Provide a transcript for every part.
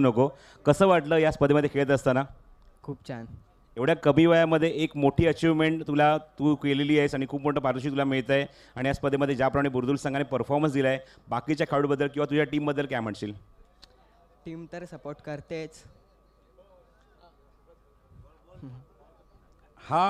नको कसं वाटलं या स्पर्धेमध्ये खेळत असताना खूप छान एवढ्या कमी वयामध्ये एक मोठी अचिव्हमेंट तुला तू केलेली आहेस आणि खूप मोठं पारितोषिक तुला मिळत आहे आणि या स्पर्धेमध्ये ज्याप्रमाणे बुरदुल संघाने परफॉर्मन्स दिला आहे बाकीच्या खेळाडूबद्दल किंवा तुझ्या टीमबद्दल काय म्हणशील टीम तर सपोर्ट करतेच हा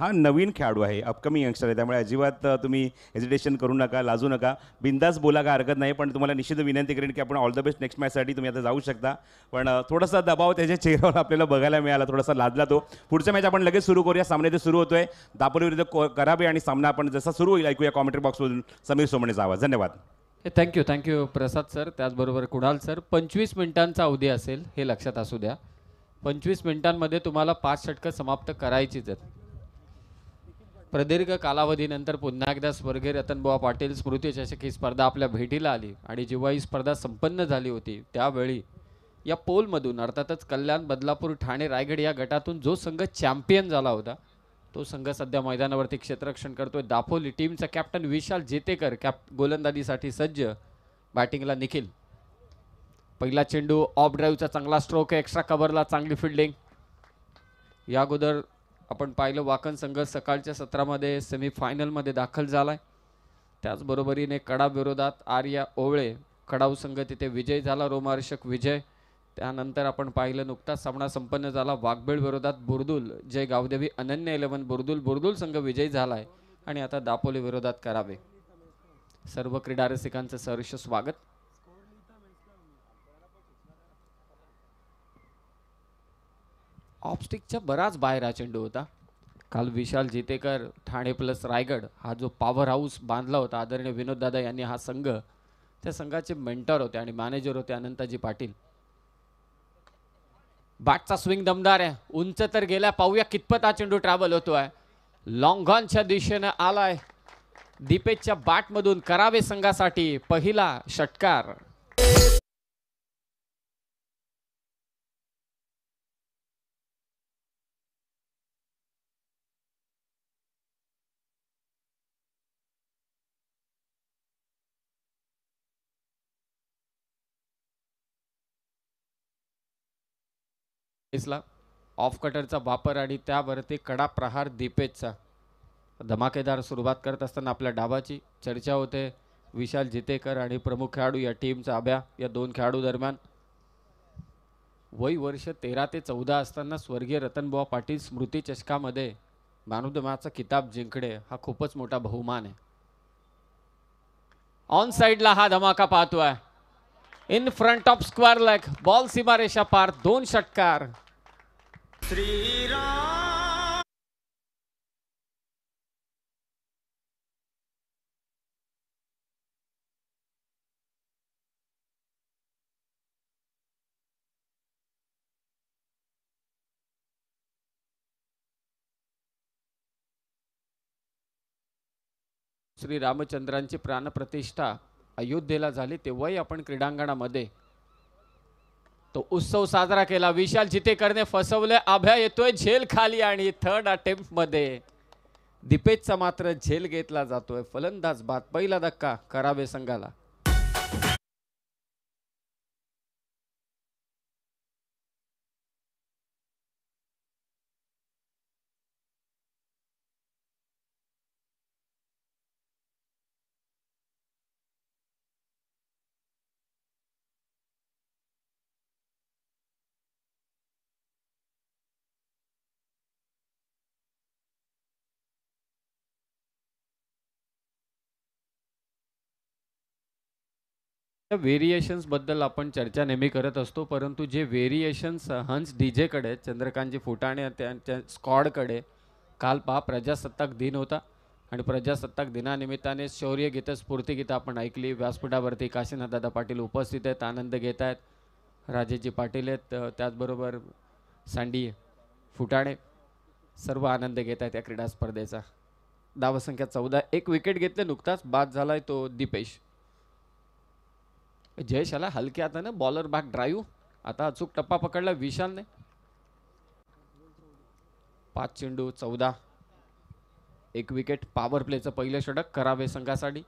हा नवीन खेळाडू आहे अपकमिंग यंगस्टर आहे त्यामुळे अजिबात तुम्ही हेजिटेशन करू नका लाजू नका बिंदास बोला का हरकत नाही पण तुम्हाला निश्चित विनंती करेन की आपण ऑल द बेस्ट नेक्स्ट मॅचसाठी तुम्ही आता जाऊ शकता पण थोडासा दबाव त्याच्या चेहऱ्यावर आपल्याला बघायला मिळाला थोडासा लादला तो पुढचा मॅच आपण लगेच सुरू करूया सामने इथे सुरू होतोय दापोली विरुद्ध को करावे आणि सामना आपण जसा सुरू होईल ऐकूया कॉमेंट्री बॉक्समधून समीर सोमणेचा आवाज धन्यवाद थँक्यू थँक्यू प्रसाद सर त्याचबरोबर कुणाल सर पंचवीस मिनिटांचा अवधी असेल हे लक्षात असू द्या पंचवीस मिनिटांमध्ये तुम्हाला पाच षटकं समाप्त करायचीच आहेत प्रदीर्घ कालावधीनंतर पुन्हा एकदा स्वर्गीय रतनबुवा पाटील स्मृतीचषक ही स्पर्धा आपल्या भेटीला आली आणि जेव्हा ही स्पर्धा संपन्न झाली होती त्यावेळी या पोलमधून अर्थातच कल्याण बदलापूर ठाणे रायगड या गटातून जो संघ चॅम्पियन झाला होता तो संघ सध्या मैदानावरती क्षेत्ररक्षण करतोय दाफोली टीमचा कॅप्टन विशाल जेतेकर कॅप गोलंदाजीसाठी सज्ज बॅटिंगला निखिल पहिला चेंडू ऑफ ड्राईव्हचा चांगला स्ट्रोक आहे एक्स्ट्रा कव्हरला चांगली फिल्डिंग या अगोदर आपण पाहिलं वाकन संघ सकाळच्या सत्रामध्ये सेमीफायनलमध्ये दाखल झाला आहे त्याचबरोबरीने कडा विरोधात आर्या ओवळे कडाऊ संघ तिथे विजय झाला रोमार्षक विजय त्यानंतर आपण पाहिलं नुकताच सामना संपन्न झाला वाघबेळ विरोधात बुरदुल जय गावदेवी अनन्य इलेवन बुर्दुल बुरदुल संघ विजयी झाला आहे आणि आता दापोली विरोधात करावे सर्व क्रीडारसिकांचं सहर्ष स्वागत ऑपस्टिकच्या बराच बाहेर हा चेंडू होता काल विशाल जितेकर ठाणे प्लस रायगड हा जो पॉवर हाऊस बांधला होता आदरणीय विनोद दादा यांनी हा संघ त्या संघाचे मेंटर होते आणि मॅनेजर होते अनंताजी पाटील बॅटचा स्विंग दमदार आहे उंच तर गेला पाहूया कितपत हा चेंडू ट्रॅव्हल होतोय लॉंगॉनच्या दिशेनं आलाय दीपेशच्या बॅटमधून करावे संघासाठी पहिला षटकार इसला ऑफ कटरचा वापर आणि त्यावरती कडा प्रहार दीपेशचा धमाकेदार सुरुवात करत असताना आपल्या डावाची चर्चा होते विशाल जितेकर आणि प्रमुख खेळाडू या टीमचा अभ्या या दोन खेळाडू दरम्यान वय वर्ष तेरा ते चौदा असताना स्वर्गीय रतनबुवा पाटील स्मृती चषकामध्ये मानवदमाचा किताब जिंकणे हा खूपच मोठा बहुमान आहे ऑन साईडला हा धमाका आहे in front of square leg ball सीमारेषा पार दोन षटकार श्री रामचंद्रांची प्राणप्रतिष्ठा अयोध्येला झाले तेव्हाही आपण क्रीडांगणामध्ये तो उत्सव साजरा केला विशाल जिथे करणे फसवले अभ्या येतोय झेल खाली आणि थर्ड मध्ये दिपेशचा मात्र झेल घेतला जातोय फलंदाज बात पहिला धक्का करावे संघाला व्हेरिएशन्सबद्दल आपण चर्चा नेहमी करत असतो परंतु जे व्हेरिएशन्स हंस डीजेकडे चंद्रकांतजी फुटाणे त्यांच्या स्कॉडकडे काल पहा प्रजासत्ताक दिन होता आणि प्रजासत्ताक दिनानिमित्ताने शौर्य गीतं स्फूर्तीगीतं आपण ऐकली व्यासपीठावरती काशीनाथदादा पाटील उपस्थित आहेत आनंद घेत आहेत राजेजी पाटील आहेत त्याचबरोबर सांडी फुटाणे सर्व आनंद घेत आहेत या क्रीडा स्पर्धेचा संख्या चौदा एक विकेट घेतले नुकताच बाद आहे तो दीपेश जयेश आला हलक्या हाताने बॉलर भाग ड्राईव्ह आता अचूक टप्पा पकडला विशालने पाच चेंडू चौदा एक विकेट पॉवर प्लेचं पहिलं षटक करावे संघासाठी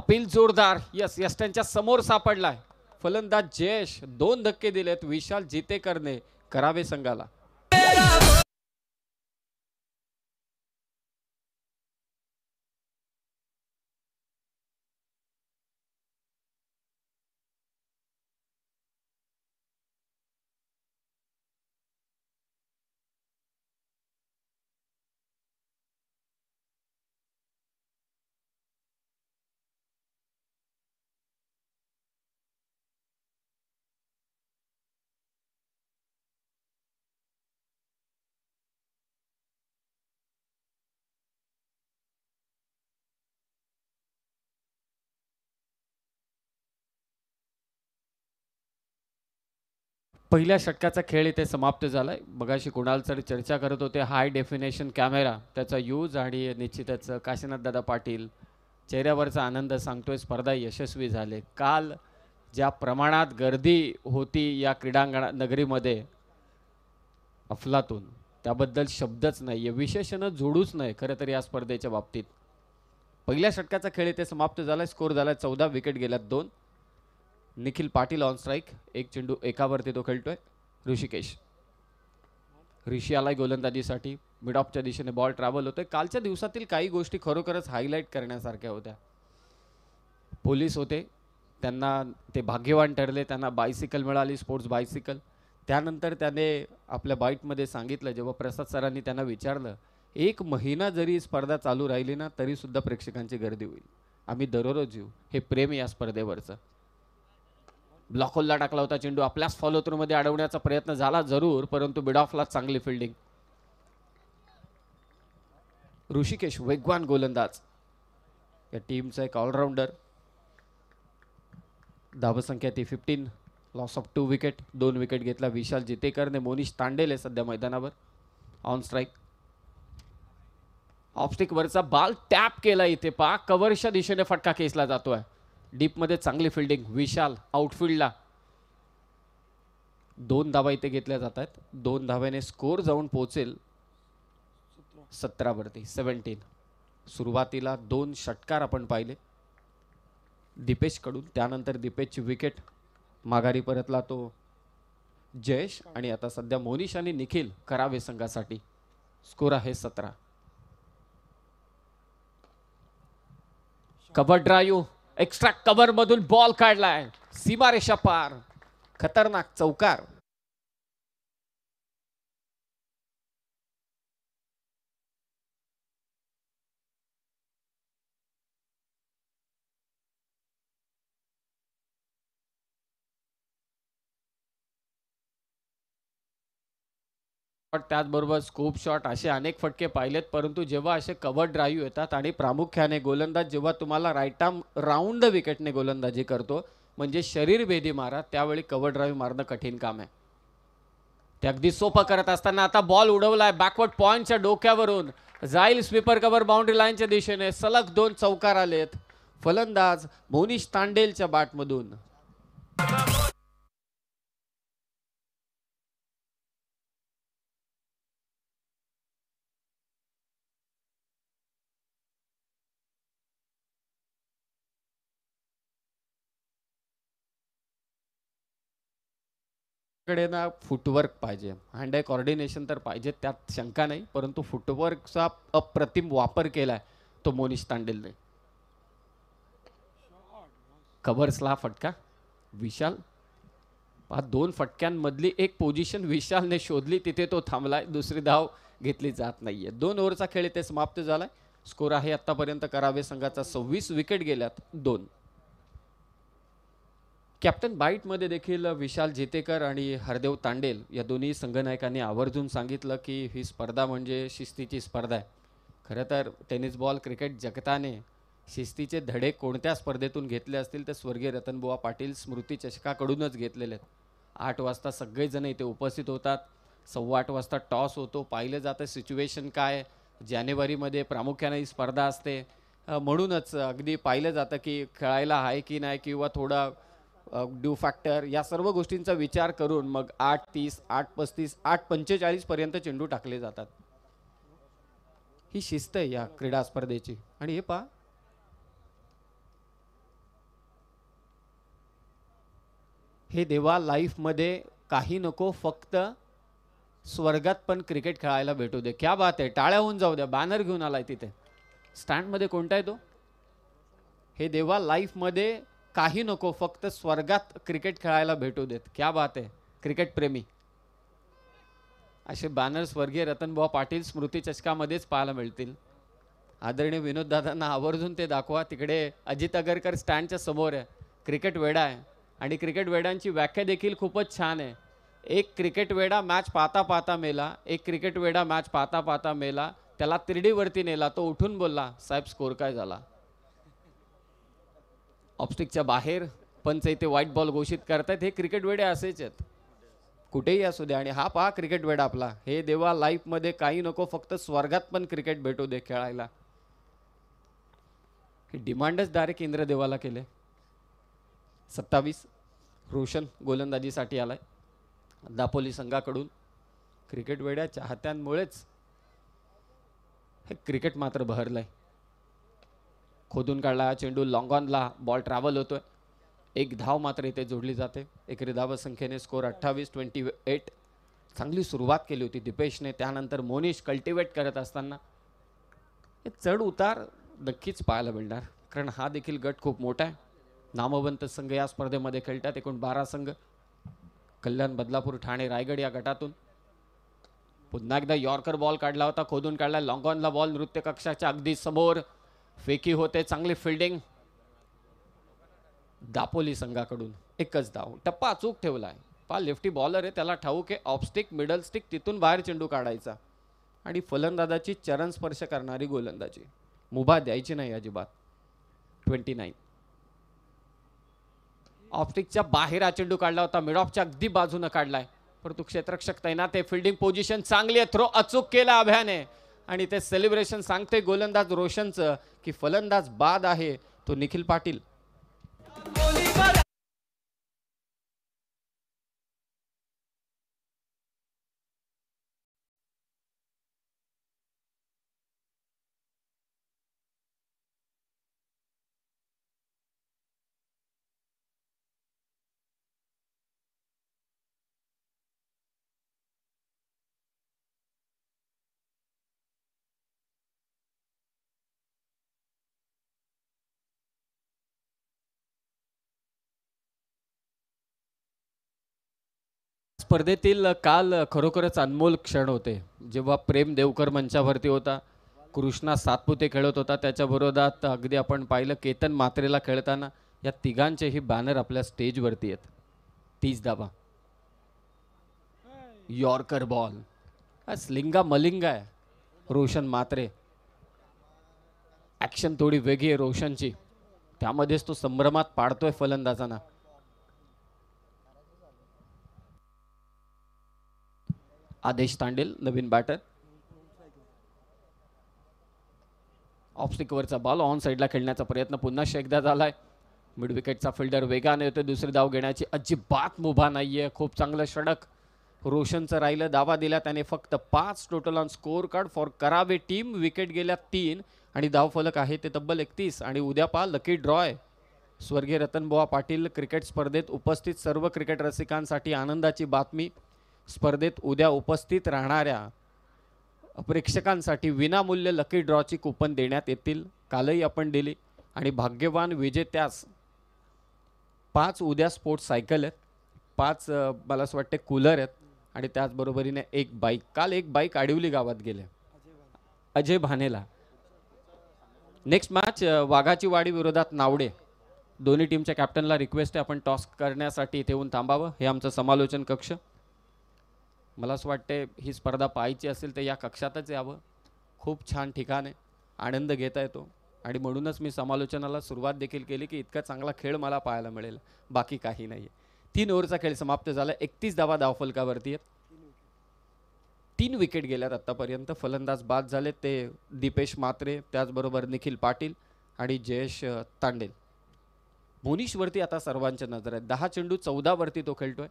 अपील जोरदार यस यस त्यांच्या समोर सापडलाय फलंदाज जयेश दोन धक्के दिलेत विशाल जितेकरने करावे संघाला पहिल्या षटकाचा खेळ इथे समाप्त झाला आहे बघाशी कुणाल सर चर्चा करत होते हाय डेफिनेशन कॅमेरा त्याचा यूज आणि निश्चितच काशीनाथदादा पाटील चेहऱ्यावरचा आनंद सांगतोय स्पर्धा यशस्वी झाले काल ज्या प्रमाणात गर्दी होती या क्रीडांगणा नगरीमध्ये अफलातून त्याबद्दल शब्दच नाही आहे विशेषणं जोडूच नाही खरं तर या स्पर्धेच्या बाबतीत पहिल्या षटकाचा खेळ इथे समाप्त झाला स्कोर झाला चौदा विकेट गेल्यात दोन निखिल पाटील ऑन स्ट्राईक एक चेंडू एकावरती तो खेळतोय ऋषिकेश ऋषी आलाय गोलंदाजीसाठी मिड ऑफच्या दिशेने बॉल ट्रॅव्हल होतोय कालच्या दिवसातील काही गोष्टी खरोखरच हायलाईट करण्यासारख्या होत्या पोलीस होते त्यांना ते भाग्यवान ठरले त्यांना बायसिकल मिळाली स्पोर्ट्स बायसिकल त्यानंतर त्याने आपल्या बाईटमध्ये सांगितलं जेव्हा प्रसाद सरांनी त्यांना विचारलं एक महिना जरी स्पर्धा चालू राहिली ना तरीसुद्धा प्रेक्षकांची गर्दी होईल आम्ही दररोज येऊ हे प्रेम या स्पर्धेवरचं ब्लॉक टाकला होता चेंडू आपल्याच फॉलो मध्ये अडवण्याचा प्रयत्न झाला जरूर परंतु बिडॉफला चांगली फिल्डिंग ऋषिकेश वेगवान गोलंदाज या टीमचा एक ऑलराऊंडर संख्या ती fifteen loss of two wicket दोन विकेट घेतला विशाल जितेकरने मोनिश तांडेले सध्या मैदानावर ऑन स्ट्राईक ऑप्स्टिक वरचा बाल टॅप केला इथे पा कव्हरच्या दिशेने फटका खेचला जातोय डीपमध्ये चांगली फिल्डिंग विशाल आउटफिल्डला दोन धावा इथे घेतल्या जात आहेत दोन धाव्याने स्कोर जाऊन पोहोचेल सतरावरती सेवन्टीन सुरुवातीला दोन षटकार आपण पाहिले कडून त्यानंतर दिपेशची विकेट माघारी परतला तो जयेश आणि आता सध्या मोनिश आणि निखिल करावे संघासाठी स्कोर आहे सतरा कबड्रायू एक्स्ट्रा कव्हरमधून बॉल काढलाय सीमारेषा पार खतरनाक चौकार शॉट त्याचबरोबर स्कोप शॉट असे अनेक फटके पाहिलेत परंतु जेव्हा असे कव्हर ड्राईव्ह येतात आणि प्रामुख्याने गोलंदाज जेव्हा तुम्हाला राईट आर्म राऊंड द विकेटने गोलंदाजी करतो म्हणजे शरीर भेदी मारा त्यावेळी कव्हर ड्राईव्ह मारणं कठीण काम आहे ते अगदी सोपं करत असताना आता बॉल उडवलाय बॅकवर्ड पॉईंटच्या डोक्यावरून जाईल स्वीपर कव्हर बाउंड्री लाईनच्या दिशेने सलग दोन चौकार आलेत फलंदाज मोनिश तांडेलच्या बॅटमधून कडे ना फुटवर्क पाहिजे हँड आय कॉर्डिनेशन तर पाहिजे त्यात शंका नाही परंतु फुटवर्कचा अप्रतिम वापर केला तो मोनिश तांडेलने कव्हर्सला फटका विशाल हा दोन फटक्यांमधली एक पोझिशन विशालने शोधली तिथे तो थांबलाय दुसरी धाव घेतली जात नाहीये दोन ओव्हरचा खेळ इथे समाप्त झालाय स्कोर आहे आतापर्यंत करावे संघाचा सव्वीस विकेट गेल्यात दोन कॅप्टन बाईटमध्ये देखील विशाल जेतेकर आणि हरदेव तांडेल या दोन्ही संघनायकांनी आवर्जून सांगितलं की ही स्पर्धा म्हणजे शिस्तीची स्पर्धा आहे खरं तर टेनिस बॉल क्रिकेट जगताने शिस्तीचे धडे कोणत्या स्पर्धेतून घेतले असतील तर स्वर्गीय रतनबुवा पाटील स्मृती चषकाकडूनच घेतलेले आहेत आठ वाजता सगळेजण इथे उपस्थित होतात सव्वा आठ वाजता टॉस होतो पाहिलं जातं सिच्युएशन काय जानेवारीमध्ये प्रामुख्याने ही स्पर्धा असते म्हणूनच अगदी पाहिलं जातं की खेळायला आहे की नाही किंवा थोडं ड्यू फॅक्टर या सर्व गोष्टींचा विचार करून मग आठ तीस आठ पस्तीस आठ पर्यंत चेंडू टाकले जातात ही शिस्त आहे या क्रीडा स्पर्धेची आणि हे पा हे देवा लाईफमध्ये काही नको फक्त स्वर्गात पण क्रिकेट खेळायला भेटू दे क्या बात आहे टाळ्या होऊन जाऊ द्या बॅनर घेऊन आलाय तिथे स्टँडमध्ये कोणता आहे तो हे देवा लाईफमध्ये काही नको फक्त स्वर्गात क्रिकेट खेळायला भेटू देत क्या बात आहे क्रिकेट प्रेमी असे बॅनर स्वर्गीय रतनभाऊ पाटील स्मृती चषकामध्येच पाहायला मिळतील आदरणीय विनोद दादांना आवर्जून ते दाखवा तिकडे अजित अगरकर स्टँडच्या समोर आहे क्रिकेट वेडा आहे आणि क्रिकेट वेडांची व्याख्या देखील खूपच छान आहे एक क्रिकेट वेडा मॅच पाहता पाहता मेला एक क्रिकेट वेडा मॅच पाहता पाहता मेला त्याला तिरडीवरती नेला तो उठून बोलला साहेब स्कोर काय झाला ऑप्स्टिकच्या बाहेर पंच इथे व्हाईट बॉल घोषित करतायत हे क्रिकेट वेडे असेच आहेत कुठेही असू दे आणि हा पहा क्रिकेट वेडा आपला हे देवा लाईफमध्ये काही नको फक्त स्वर्गात पण क्रिकेट भेटू दे खेळायला हे डिमांडच डायरेक्ट इंद्रदेवाला केले सत्तावीस रोशन गोलंदाजीसाठी आलाय दापोली संघाकडून क्रिकेट वेड्या चाहत्यांमुळेच हे क्रिकेट मात्र बहरलंय खोदून काढला चेंडू लॉंगॉनला बॉल ट्रॅव्हल होतोय एक धाव मात्र इथे जोडली जाते एक धाव संख्येने स्कोर अठ्ठावीस ट्वेंटी एट चांगली सुरुवात केली होती दिपेशने त्यानंतर मोनिश कल्टिवेट करत असताना हे चढ उतार नक्कीच पाहायला मिळणार कारण हा देखील गट खूप मोठा आहे नामवंत संघ या स्पर्धेमध्ये खेळतात एकूण बारा संघ कल्याण बदलापूर ठाणे रायगड या गटातून पुन्हा एकदा यॉर्कर बॉल काढला होता खोदून काढला लॉंगॉनला बॉल नृत्य कक्षाच्या अगदी समोर फेकी होते चांगली फिल्डिंग दापोली संघाकडून एकच धाव टप्पा अचूक ठेवला आहे पा लेफ्टी बॉलर आहे त्याला ठाऊक आहे ऑफस्टिक मिडल स्टिक तिथून बाहेर चेंडू काढायचा आणि फलंदाजाची चरण स्पर्श करणारी गोलंदाजी मुभा द्यायची नाही अजिबात ट्वेंटी नाईन ऑप्टिकच्या बाहेर हा चेंडू काढला होता मिड ऑफच्या अगदी बाजूनं काढलाय परंतु क्षेत्रक्षक तैनात आहे फिल्डिंग पोझिशन चांगली आहे थ्रो अचूक केला अभ्याने आणि ते सेलिब्रेशन सांगते गोलंदाज रोशनचं की फलंदाज बाद आहे तो निखिल पाटील स्पर्धेतील काल खरोखरच अनमोल क्षण होते जेव्हा प्रेम देवकर मंचावरती होता कृष्णा सातपुते खेळत होता विरोधात अगदी आपण पाहिलं केतन मात्रेला खेळताना या तिघांचेही बॅनर आपल्या स्टेजवरती आहेत तीच दाबा यॉर्कर बॉल काय स्लिंगा मलिंगा आहे रोशन मात्रे ॲक्शन थोडी वेगळी आहे रोशनची त्यामध्येच तो संभ्रमात पाडतोय फलंदाजांना आदेश तांडेल नवीन बॅटर ऑफस्टिकवरचा बॉल ऑन साईडला खेळण्याचा प्रयत्न पुन्हा एकदा झालाय मिड विकेटचा फिल्डर वेगाने होते दुसरी धाव घेण्याची अजिबात मुभा नाहीये खूप चांगलं षडक रोशनचं राहिलं दावा दिला त्याने फक्त पाच total on score card four Karave team wicket गेल्या तीन आणि धाव फलक आहे ते तब्बल एकतीस आणि उद्या पा लकी ड्रॉ आहे स्वर्गीय रतनबुवा पाटील क्रिकेट स्पर्धेत उपस्थित सर्व क्रिकेट रसिकांसाठी आनंदाची बातमी स्पर्धेत उद्या उपस्थित राहणाऱ्या प्रेक्षकांसाठी विनामूल्य लकी ड्रॉची कुपन देण्यात येतील कालही आपण दिली आणि भाग्यवान विजेत्यास पाच उद्या स्पोर्ट्स सायकल आहेत पाच मला असं वाटते कूलर आहेत आणि त्याचबरोबरीने एक बाईक काल एक बाईक आडिवली गावात गेले अजय भानेला नेक्स्ट मॅच वाघाची वाडी विरोधात नावडे दोन्ही टीमच्या कॅप्टनला रिक्वेस्ट आहे आपण टॉस करण्यासाठी इथे येऊन थांबावं हे आमचं समालोचन कक्ष मला असं वाटते ही स्पर्धा पाहायची असेल तर या कक्षातच यावं खूप छान ठिकाण आहे आनंद घेता येतो आणि म्हणूनच मी समालोचनाला सुरुवात देखील केली की इतका चांगला खेळ मला पाहायला मिळेल बाकी काही नाही आहे तीन ओव्हरचा खेळ समाप्त झाला एकतीस धावा धावफलकावरती आहेत तीन विकेट गेल्यात आत्तापर्यंत फलंदाज बाद झाले ते दीपेश मात्रे त्याचबरोबर निखिल पाटील आणि जयेश तांडेल मोनिशवरती आता सर्वांच्या नजर आहेत दहा चेंडू चौदावरती तो खेळतो आहे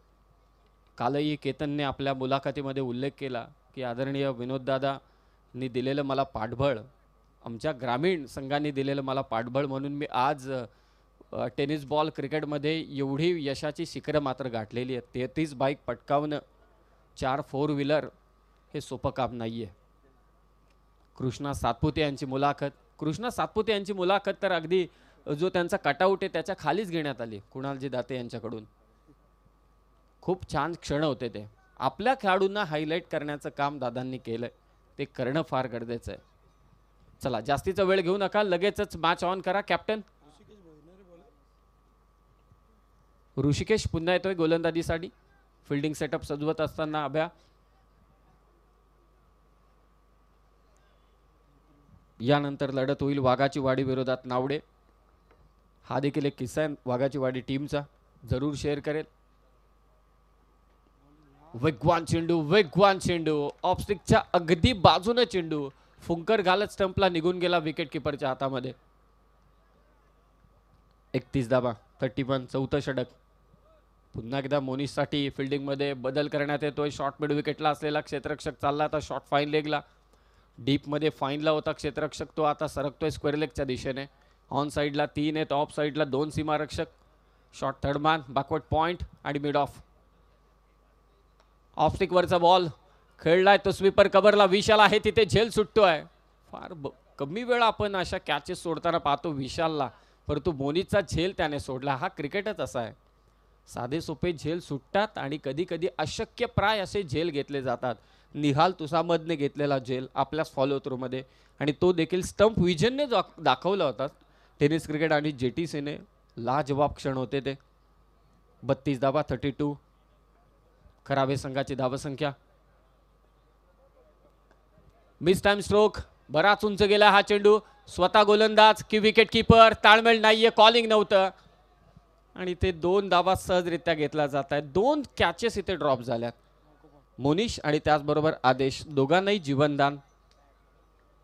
कालही केतनने आपल्या मुलाखतीमध्ये उल्लेख केला की आदरणीय विनोददादांनी दिलेलं मला पाठबळ आमच्या ग्रामीण संघांनी दिलेलं मला पाठबळ म्हणून मी आज टेनिस बॉल क्रिकेटमध्ये एवढी यशाची शिखरं मात्र गाठलेली आहेत तेहतीस बाईक पटकावणं चार फोर व्हीलर हे सोपं काम नाही आहे कृष्णा सातपुते यांची मुलाखत कृष्णा सातपुते यांची मुलाखत तर अगदी जो त्यांचा कटआउट आहे त्याच्या खालीच घेण्यात आली कुणालजी दाते यांच्याकडून खूप छान क्षण होते ते आपल्या खेळाडूंना हायलाईट करण्याचं काम दादांनी केलंय ते करणं फार गरजेचं आहे चला जास्तीचा वेळ घेऊ नका लगेचच मॅच ऑन करा कॅप्टन ऋषिकेश पुन्हा येतोय गोलंदाजीसाठी फिल्डिंग सेटअप सजवत असताना अभ्या यानंतर लढत होईल वाघाची वाडी विरोधात नावडे हा देखील एक किस्सा आहे वाघाची वाडी टीमचा जरूर शेअर करेल वेगवान चेंडू वेगवान चेंडू ऑपस्टिकच्या अगदी बाजूनं चेंडू फुंकर घालत स्टंपला निघून गेला विकेट किपरच्या हातामध्ये एकतीस दाबा थर्टी वन चौथं षडक पुन्हा एकदा मोनिससाठी फिल्डिंगमध्ये बदल करण्यात येतोय शॉर्ट मिड विकेटला असलेला क्षेत्ररक्षक चालला आता शॉर्ट फाईन लेगला डीपमध्ये फाईनला होता क्षेत्ररक्षक तो आता सरकतोय स्क्वेअर लेगच्या दिशेने ऑन साईडला तीन आहेत ऑफ साईडला दोन सीमारक्षक शॉर्ट मॅन बॅकवर्ड पॉईंट आणि मिड ऑफ वरचा बॉल खेळलाय तो स्वीपर कबरला विशाल आहे तिथे झेल सुटतोय फार कमी वेळ आपण अशा कॅचेस सोडताना पाहतो विशालला परंतु मोनीचा झेल त्याने सोडला हा क्रिकेटच असा आहे साधे सोपे झेल सुटतात आणि कधी कधी अशक्य प्राय असे झेल घेतले जातात निहाल तुसामदने घेतलेला झेल आपल्याच फॉलो थ्रूमध्ये आणि तो देखील स्टंप विजनने दाखवला होता टेनिस क्रिकेट आणि सीने लाजवाब क्षण होते ते बत्तीस दाबा थर्टी टू खराबे संघाची धावसंख्या मिस टाइम स्ट्रोक बराच उंच गेला हा चेंडू स्वतः गोलंदाज की विकेट किपर ताळमेळ नाहीये कॉलिंग नव्हतं आणि ते दोन दावा सहजरित्या घेतला जात आहेत दोन कॅचेस इथे ड्रॉप झाल्यात मोनिश आणि त्याचबरोबर आदेश दोघांनाही जीवनदान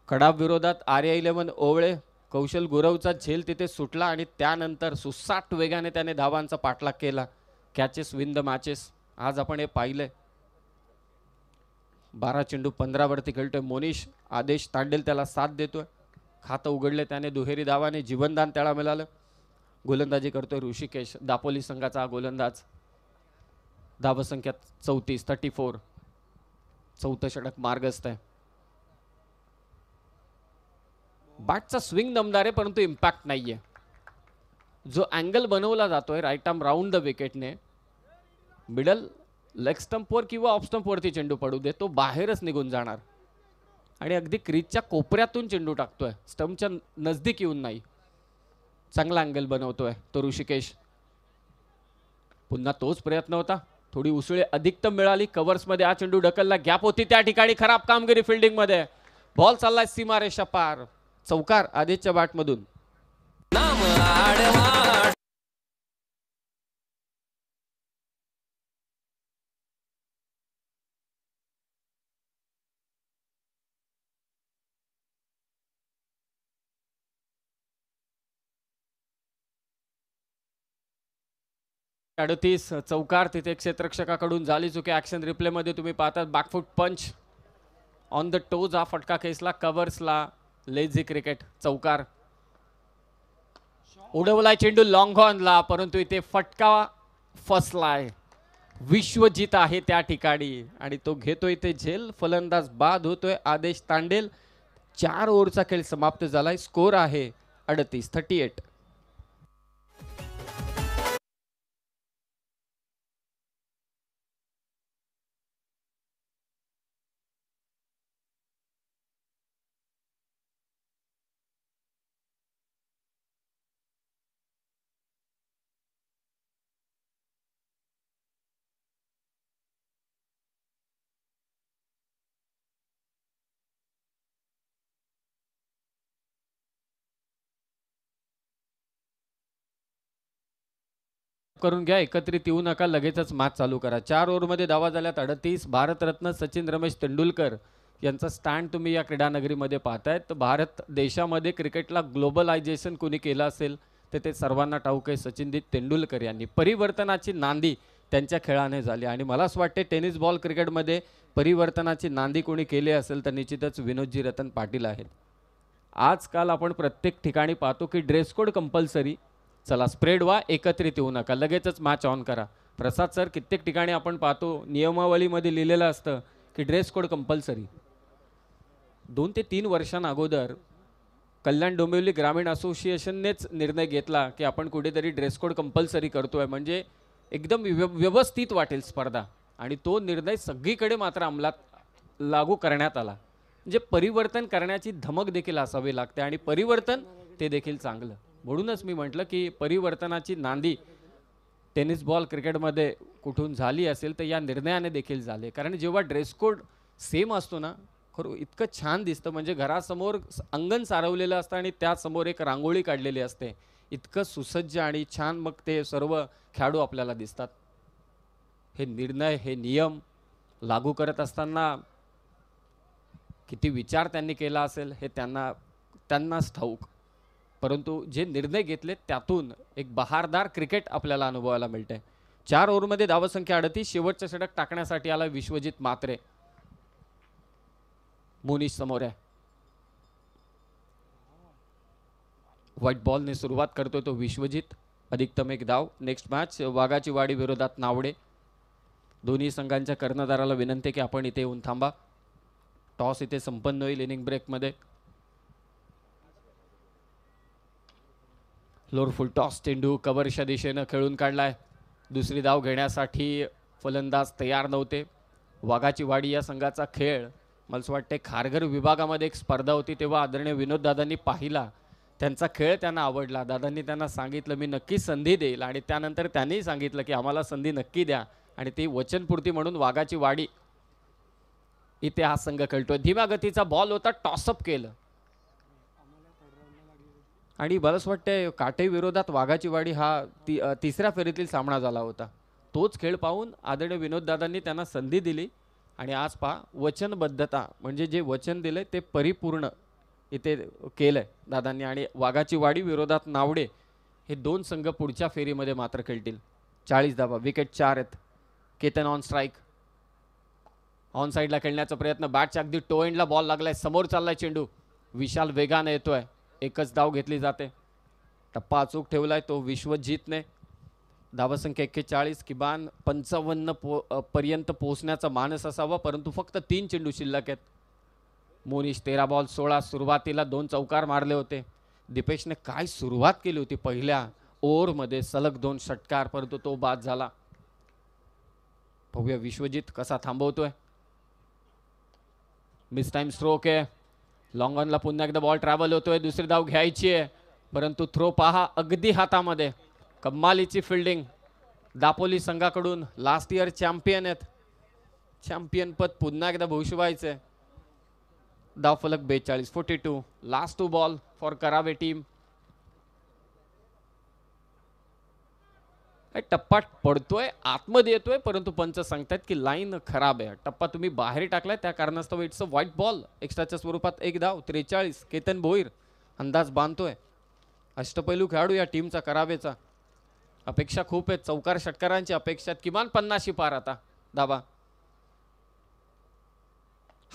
कडाब विरोधात आर्या इलेव्हन ओवळे कौशल गुरवचा झेल तिथे सुटला आणि त्यानंतर सुसाट वेगाने त्याने धावांचा पाठलाग केला कॅचेस विन द मॅचेस आज आपण हे पाहिलंय बारा चेंडू पंधरावरती खेळतोय मोनिश आदेश तांडेल त्याला साथ देतोय खातं उघडले त्याने दुहेरी दावाने जीवनदान त्याला मिळालं गोलंदाजी करतोय ऋषिकेश दापोली संघाचा हा गोलंदाज संख्या चौतीस थर्टी फोर चौथं षटक मार्गस्थ आहे बॅटचा स्विंग दमदार आहे परंतु इम्पॅक्ट नाही आहे जो अँगल बनवला जातोय राईट आर्म राऊंड द विकेटने मिडल लेग लेगस्टंपवर किंवा ऑफ स्टंपवरती चेंडू पडू दे तो बाहेरच निघून जाणार आणि अगदी क्रीजच्या कोपऱ्यातून चेंडू टाकतोय स्टंपच्या नजदीक येऊन नाही चांगला अँगल बनवतोय तो ऋषिकेश पुन्हा तोच प्रयत्न होता थोडी उसळी अधिकतम मिळाली मध्ये हा चेंडू ढकलला गॅप होती त्या ठिकाणी खराब कामगिरी फिल्डिंगमध्ये बॉल चाललाय सीमारेषा पार चौकार आधीच्या बॅटमधून अडतीस चौकार तिथे क्षेत्रक्षकाकडून झाली चुकी ॲक्शन रिप्लेमध्ये तुम्ही पाहतात बॅकफूट पंच ऑन द टोज हा फटका केसला कवर्सला लेझी क्रिकेट चौकार उडवलाय चेंडू ला परंतु इथे फटका फसलाय विश्वजित आहे त्या ठिकाणी आणि तो घेतोय ते झेल फलंदाज बाद होतोय आदेश तांडेल चार ओव्हरचा खेळ समाप्त झालाय स्कोर आहे अडतीस थर्टी एट करून घ्या एकत्रित येऊ नका लगेचच मॅच चालू करा चार ओव्हरमध्ये दावा झाल्यात अडतीस भारतरत्न सचिन रमेश तेंडुलकर यांचा स्टँड तुम्ही या क्रीडानगरीमध्ये पाहतायत तर भारत देशामध्ये क्रिकेटला ग्लोबलायझेशन कोणी केलं असेल तर ते सर्वांना टाऊक आहे सचिनदीप तेंडुलकर यांनी परिवर्तनाची नांदी त्यांच्या खेळाने झाली आणि मला असं वाटते टेनिस बॉल क्रिकेटमध्ये परिवर्तनाची नांदी कोणी केली असेल तर निश्चितच विनोदजी रतन पाटील आहेत आजकाल आपण प्रत्येक ठिकाणी पाहतो की ड्रेस कोड कंपल्सरी चला स्प्रेड व्हा एकत्रित येऊ नका लगेचच मॅच ऑन करा प्रसाद सर कित्येक ठिकाणी आपण पाहतो नियमावलीमध्ये लिहिलेलं असतं की ड्रेस कोड कंपल्सरी दोन ते तीन वर्षांअगोदर कल्याण डोंबिवली ग्रामीण असोसिएशननेच निर्णय घेतला की आपण कुठेतरी ड्रेस कोड कंपल्सरी करतो आहे म्हणजे एकदम व्यवस्थित वाटेल स्पर्धा आणि तो निर्णय सगळीकडे मात्र अंमलात लागू करण्यात आला म्हणजे परिवर्तन करण्याची धमक देखील असावी लागते आणि परिवर्तन ते देखील चांगलं म्हणूनच मी म्हटलं की परिवर्तनाची नांदी टेनिस बॉल क्रिकेटमध्ये कुठून झाली असेल तर या निर्णयाने देखील झाले कारण जेव्हा ड्रेस कोड सेम असतो ना खरं इतकं छान दिसतं म्हणजे घरासमोर अंगण सारवलेलं असतं आणि त्यासमोर एक रांगोळी काढलेली असते इतकं सुसज्ज आणि छान मग ते सर्व खेळाडू आपल्याला दिसतात हे निर्णय हे नियम लागू करत असताना किती विचार त्यांनी केला असेल हे त्यांना त्यांनाच ठाऊक परंतु जे निर्णय घेतले त्यातून एक बहारदार क्रिकेट आपल्याला अनुभवायला मिळते चार ओव्हरमध्ये धावसंख्या अडतीस शेवटच्या षटक टाकण्यासाठी आला विश्वजित मात्रे मुनिश समोर आहे व्हाईट बॉलने सुरुवात करतोय तो विश्वजित अधिकतम एक धाव नेक्स्ट मॅच वाघाची वाडी विरोधात नावडे दोन्ही संघांच्या कर्णधाराला विनंती की आपण इथे येऊन थांबा टॉस इथे संपन्न होईल इनिंग ब्रेकमध्ये लोरफुल टॉस चेंडू कबरच्या दिशेनं खेळून काढला आहे दुसरी धाव घेण्यासाठी फलंदाज तयार नव्हते वाघाची वाडी या संघाचा खेळ मला असं वाटतं खारघर विभागामध्ये एक स्पर्धा होती तेव्हा आदरणीय विनोद दादांनी पाहिला त्यांचा खेळ त्यांना आवडला दादांनी त्यांना सांगितलं मी नक्की संधी देईल आणि त्यानंतर त्यांनीही सांगितलं की आम्हाला संधी नक्की द्या आणि ती वचनपूर्ती म्हणून वाघाची वाडी इथे हा संघ खेळतोय धीम्या गतीचा बॉल होता टॉसअप केलं आणि बरंच वाटतंय काटेविरोधात वाघाची वाडी हा ती तिसऱ्या फेरीतील सामना झाला होता तोच खेळ पाहून आदरणीय विनोददादांनी त्यांना संधी दिली आणि आज पहा वचनबद्धता म्हणजे जे वचन दिलं ते परिपूर्ण इथे केलं आहे दादांनी आणि वाघाची वाडी विरोधात नावडे हे दोन संघ पुढच्या फेरीमध्ये मात्र खेळतील चाळीस धाबा विकेट चार आहेत केतन ऑन स्ट्राईक ऑन साईडला खेळण्याचा प्रयत्न बॅटच्या अगदी टो एंडला बॉल लागलाय समोर चाललाय चेंडू विशाल वेगाने येतोय एकच धाव घेतली जाते टप्पा अचूक ठेवला आहे तो विश्वजितने धावसंख्या एक्केचाळीस किमान पंचावन्न पो पर्यंत पोहोचण्याचा मानस असावा परंतु फक्त तीन चेंडू शिल्लक आहेत मोनिश तेरा बॉल सोळा सुरुवातीला दोन चौकार मारले होते दिपेशने काय सुरुवात केली होती पहिल्या ओव्हरमध्ये सलग दोन षटकार परंतु तो बाद झाला भव्य विश्वजित कसा थांबवतोय मिस टाइम स्ट्रोक आहे लॉंग ऑनला पुन्हा एकदा बॉल ट्रॅव्हल होतोय दुसरी धाव घ्यायची आहे परंतु थ्रो पहा अगदी हातामध्ये कम्मालीची फिल्डिंग दापोली संघाकडून लास्ट इयर चॅम्पियन आहेत चॅम्पियनपद पुन्हा एकदा भविष्यवायचं आहे फलक बेचाळीस forty two last two ball four Karave team टप्पा पडतोय आतमध्ये येतोय परंतु पंच सांगतायत की लाईन खराब आहे टप्पा तुम्ही बाहेर टाकलाय त्या कारणास्तव इट्स अ व्हाईट बॉल एक्स्ट्राच्या स्वरूपात एक धाव त्रेचाळीस केतन भोईर अंदाज बांधतोय अष्टपैलू खेळाडू या टीमचा करावेचा अपेक्षा खूप आहेत चौकार षटकारांची अपेक्षा किमान पन्नाशी पार आता दाबा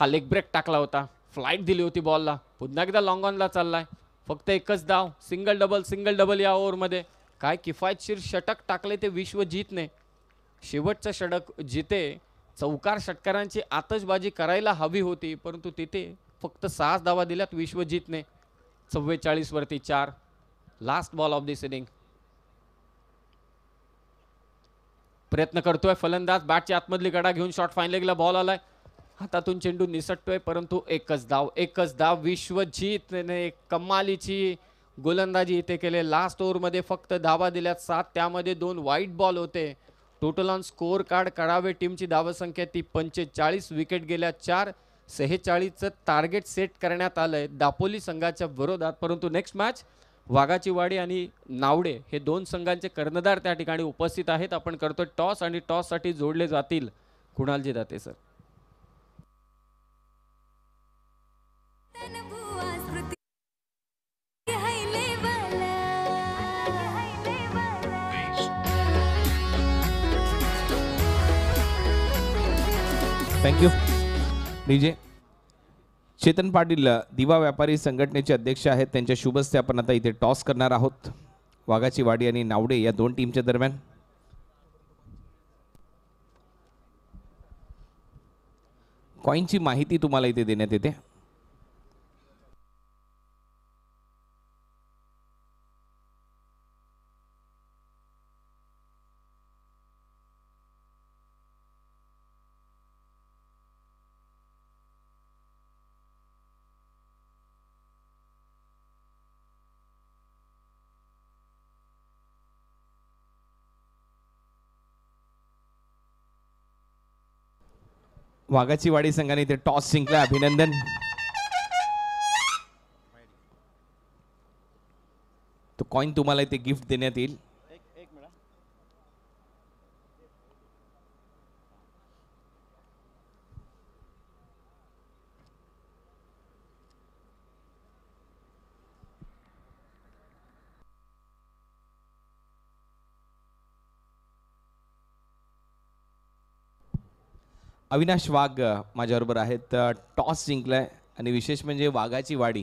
हा लेग ब्रेक टाकला होता फ्लाईट दिली होती बॉलला पुन्हा एकदा लॉंग ऑनला चाललाय फक्त एकच धाव सिंगल डबल सिंगल डबल या ओव्हरमध्ये काय किफायतशीर षटक टाकले ते विश्व जितने शेवटचं षटक जिथे चौकार षटकारांची आतशबाजी करायला हवी होती परंतु तिथे फक्त सहाच धावा दिल्यात विश्व चव्वेचाळीस वरती चार last ball of this inning प्रयत्न करतोय फलंदाज बॅटची आतमधली गडा घेऊन शॉट फाईन लेगला बॉल आलाय हातातून चेंडू निसटतोय परंतु एकच धाव एकच धाव विश्वजीतने कमालीची गोलंदाजी इथे केले लास्ट ओव्हरमध्ये फक्त धावा दिल्यात सात त्यामध्ये दोन वाईट बॉल होते टोटल ऑन स्कोअर कार्ड करावे टीमची धावसंख्या ती पंचेचाळीस विकेट गेल्या चार सेहेचाळीसचं टार्गेट सेट करण्यात आलंय दापोली संघाच्या विरोधात परंतु नेक्स्ट मॅच वाघाची वाडी आणि नावडे हे दोन संघांचे कर्णधार त्या ठिकाणी उपस्थित आहेत आपण करतो टॉस आणि टॉससाठी जोडले जातील कुणालजी Date sir thank you DJ Chetan Patil Diva व्यापारी संघटनेचे अध्यक्ष आहेत त्यांच्या शुभस्ते आपण आता इथे टॉस करणार आहोत वाघाची वाडी आणि नावडे या दोन टीमच्या दरम्यान कॉईनची माहिती तुम्हाला इथे देण्यात येते वाघाची वाडी संघाने इथे टॉस जिंकला अभिनंदन तो कॉइन तुम्हाला इथे गिफ्ट देण्यात येईल अविनाश वाघ माझ्याबरोबर आहेत टॉस जिंकला आहे आणि विशेष म्हणजे वाघाची वाडी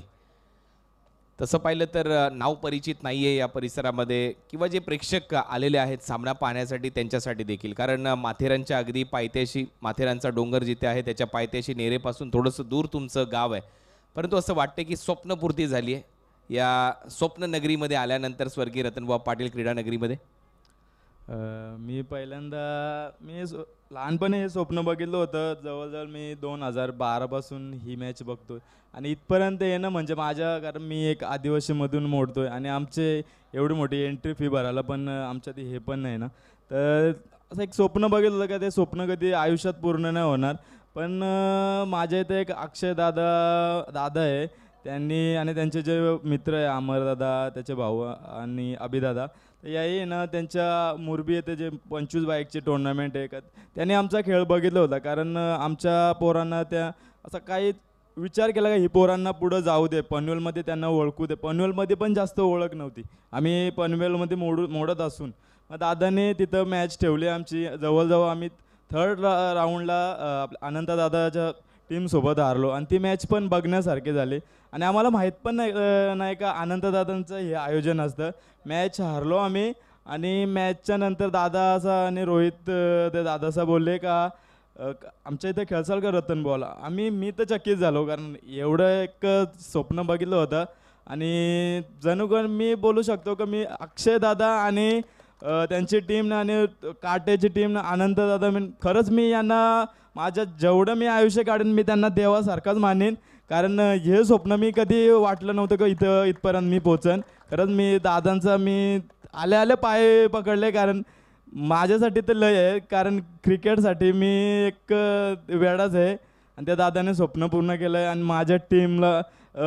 तसं पाहिलं तर नाव परिचित नाही आहे या परिसरामध्ये किंवा जे प्रेक्षक आलेले आहेत सामना पाहण्यासाठी त्यांच्यासाठी देखील कारण माथेरानच्या अगदी पायथ्याशी माथेरानचा डोंगर जिथे आहे त्याच्या पायथ्याशी नेरेपासून थोडंसं दूर तुमचं गाव आहे परंतु असं वाटतं की स्वप्नपूर्ती झाली आहे या स्वप्ननगरीमध्ये आल्यानंतर स्वर्गीय रतनबाब पाटील क्रीडा नगरीमध्ये मी पहिल्यांदा मी लहानपणी हे स्वप्न बघितलं होतं जवळजवळ मी दोन हजार बारापासून ही मॅच बघतोय आणि इथपर्यंत ना म्हणजे माझ्या कारण मी एक आदिवासीमधून मोडतोय आणि आमचे एवढी मोठी एंट्री फी भरायला पण आमच्यात हे पण नाही ना तर असं एक स्वप्न बघितलं होतं का ते स्वप्न कधी आयुष्यात पूर्ण नाही होणार पण माझ्या इथे एक अक्षय दादा दादा आहे त्यांनी आणि त्यांचे जे मित्र आहे अमरदादा त्याचे भाऊ आणि अभिदादा याही ना त्यांच्या मुरबी येथे जे पंचवीस बाईकचे टुर्नामेंट आहे का त्यांनी आमचा खेळ बघितला होता कारण आमच्या पोरांना त्या असा काही विचार केला का ही पोरांना पुढं जाऊ दे पनवेलमध्ये त्यांना ओळखू दे पनवेलमध्ये पण जास्त ओळख नव्हती आम्ही पनवेलमध्ये मोडू मोडत असून मग दादाने तिथं मॅच ठेवली आमची जवळजवळ आम्ही थर्ड रा राऊंडला अनंतदादाच्या टीमसोबत हारलो आणि ती मॅच पण बघण्यासारखी झाली आणि आम्हाला माहीत पण नाही नाही का आनंददादांचं हे आयोजन असतं मॅच हरलो आम्ही आणि मॅचच्या नंतर दादासा आणि रोहित ते दादासा बोलले का आमच्या इथे खेळसाल का रतन बॉल आम्ही मी तर चक्कीच झालो कारण एवढं एक स्वप्न बघितलं होतं आणि जणू जणूकर मी बोलू शकतो का मी अक्षय दादा आणि त्यांची टीम आणि काट्याची टीमनं आनंद दादा मी खरंच मी यांना माझ्या जेवढं मी आयुष्य काढेन मी त्यांना देवासारखाच मानेन कारण हे स्वप्न मी कधी वाटलं नव्हतं का इथं इथपर्यंत मी पोचन खरंच मी दादांचा मी आले आले पाय पकडले कारण माझ्यासाठी तर लय आहे कारण क्रिकेटसाठी मी एक वेळाच आहे आणि त्या दादाने स्वप्न पूर्ण केलं आहे आणि माझ्या टीमला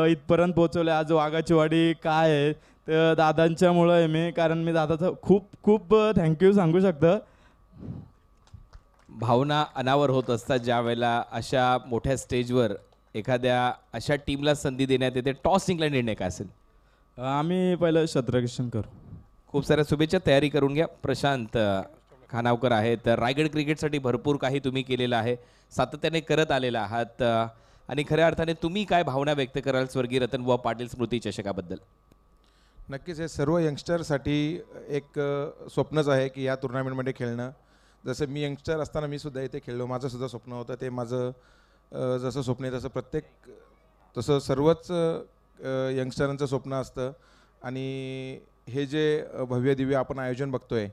इथपर्यंत पोचवलं आज वाघाची वाडी काय आहे तर दादांच्यामुळं आहे मी कारण मी दादाचं खूप खूप थँक्यू सांगू शकतं भावना अनावर होत असतात ज्या वेळेला अशा मोठ्या स्टेजवर एखाद्या अशा टीमला संधी देण्यात येते टॉस जिंकला निर्णय काय असेल आम्ही पहिलं शत्रकिशन करू खूप साऱ्या शुभेच्छा तयारी करून घ्या प्रशांत खानावकर आहेत रायगड क्रिकेटसाठी भरपूर काही तुम्ही केलेलं आहे सातत्याने करत आलेला आहात आणि खऱ्या अर्थाने तुम्ही काय भावना व्यक्त कराल स्वर्गीय रतन बुवा पाटील स्मृती चषकाबद्दल नक्कीच हे सर्व यंगस्टरसाठी एक स्वप्नच आहे की या टुर्नामेंटमध्ये खेळणं जसं मी यंगस्टर असताना मी सुद्धा इथे खेळलो माझं सुद्धा स्वप्न होतं ते माझं जसं आहे तसं प्रत्येक तसं सर्वच यंगस्टरांचं स्वप्न असतं आणि हे जे भव्य दिव्य आपण आयोजन बघतो आहे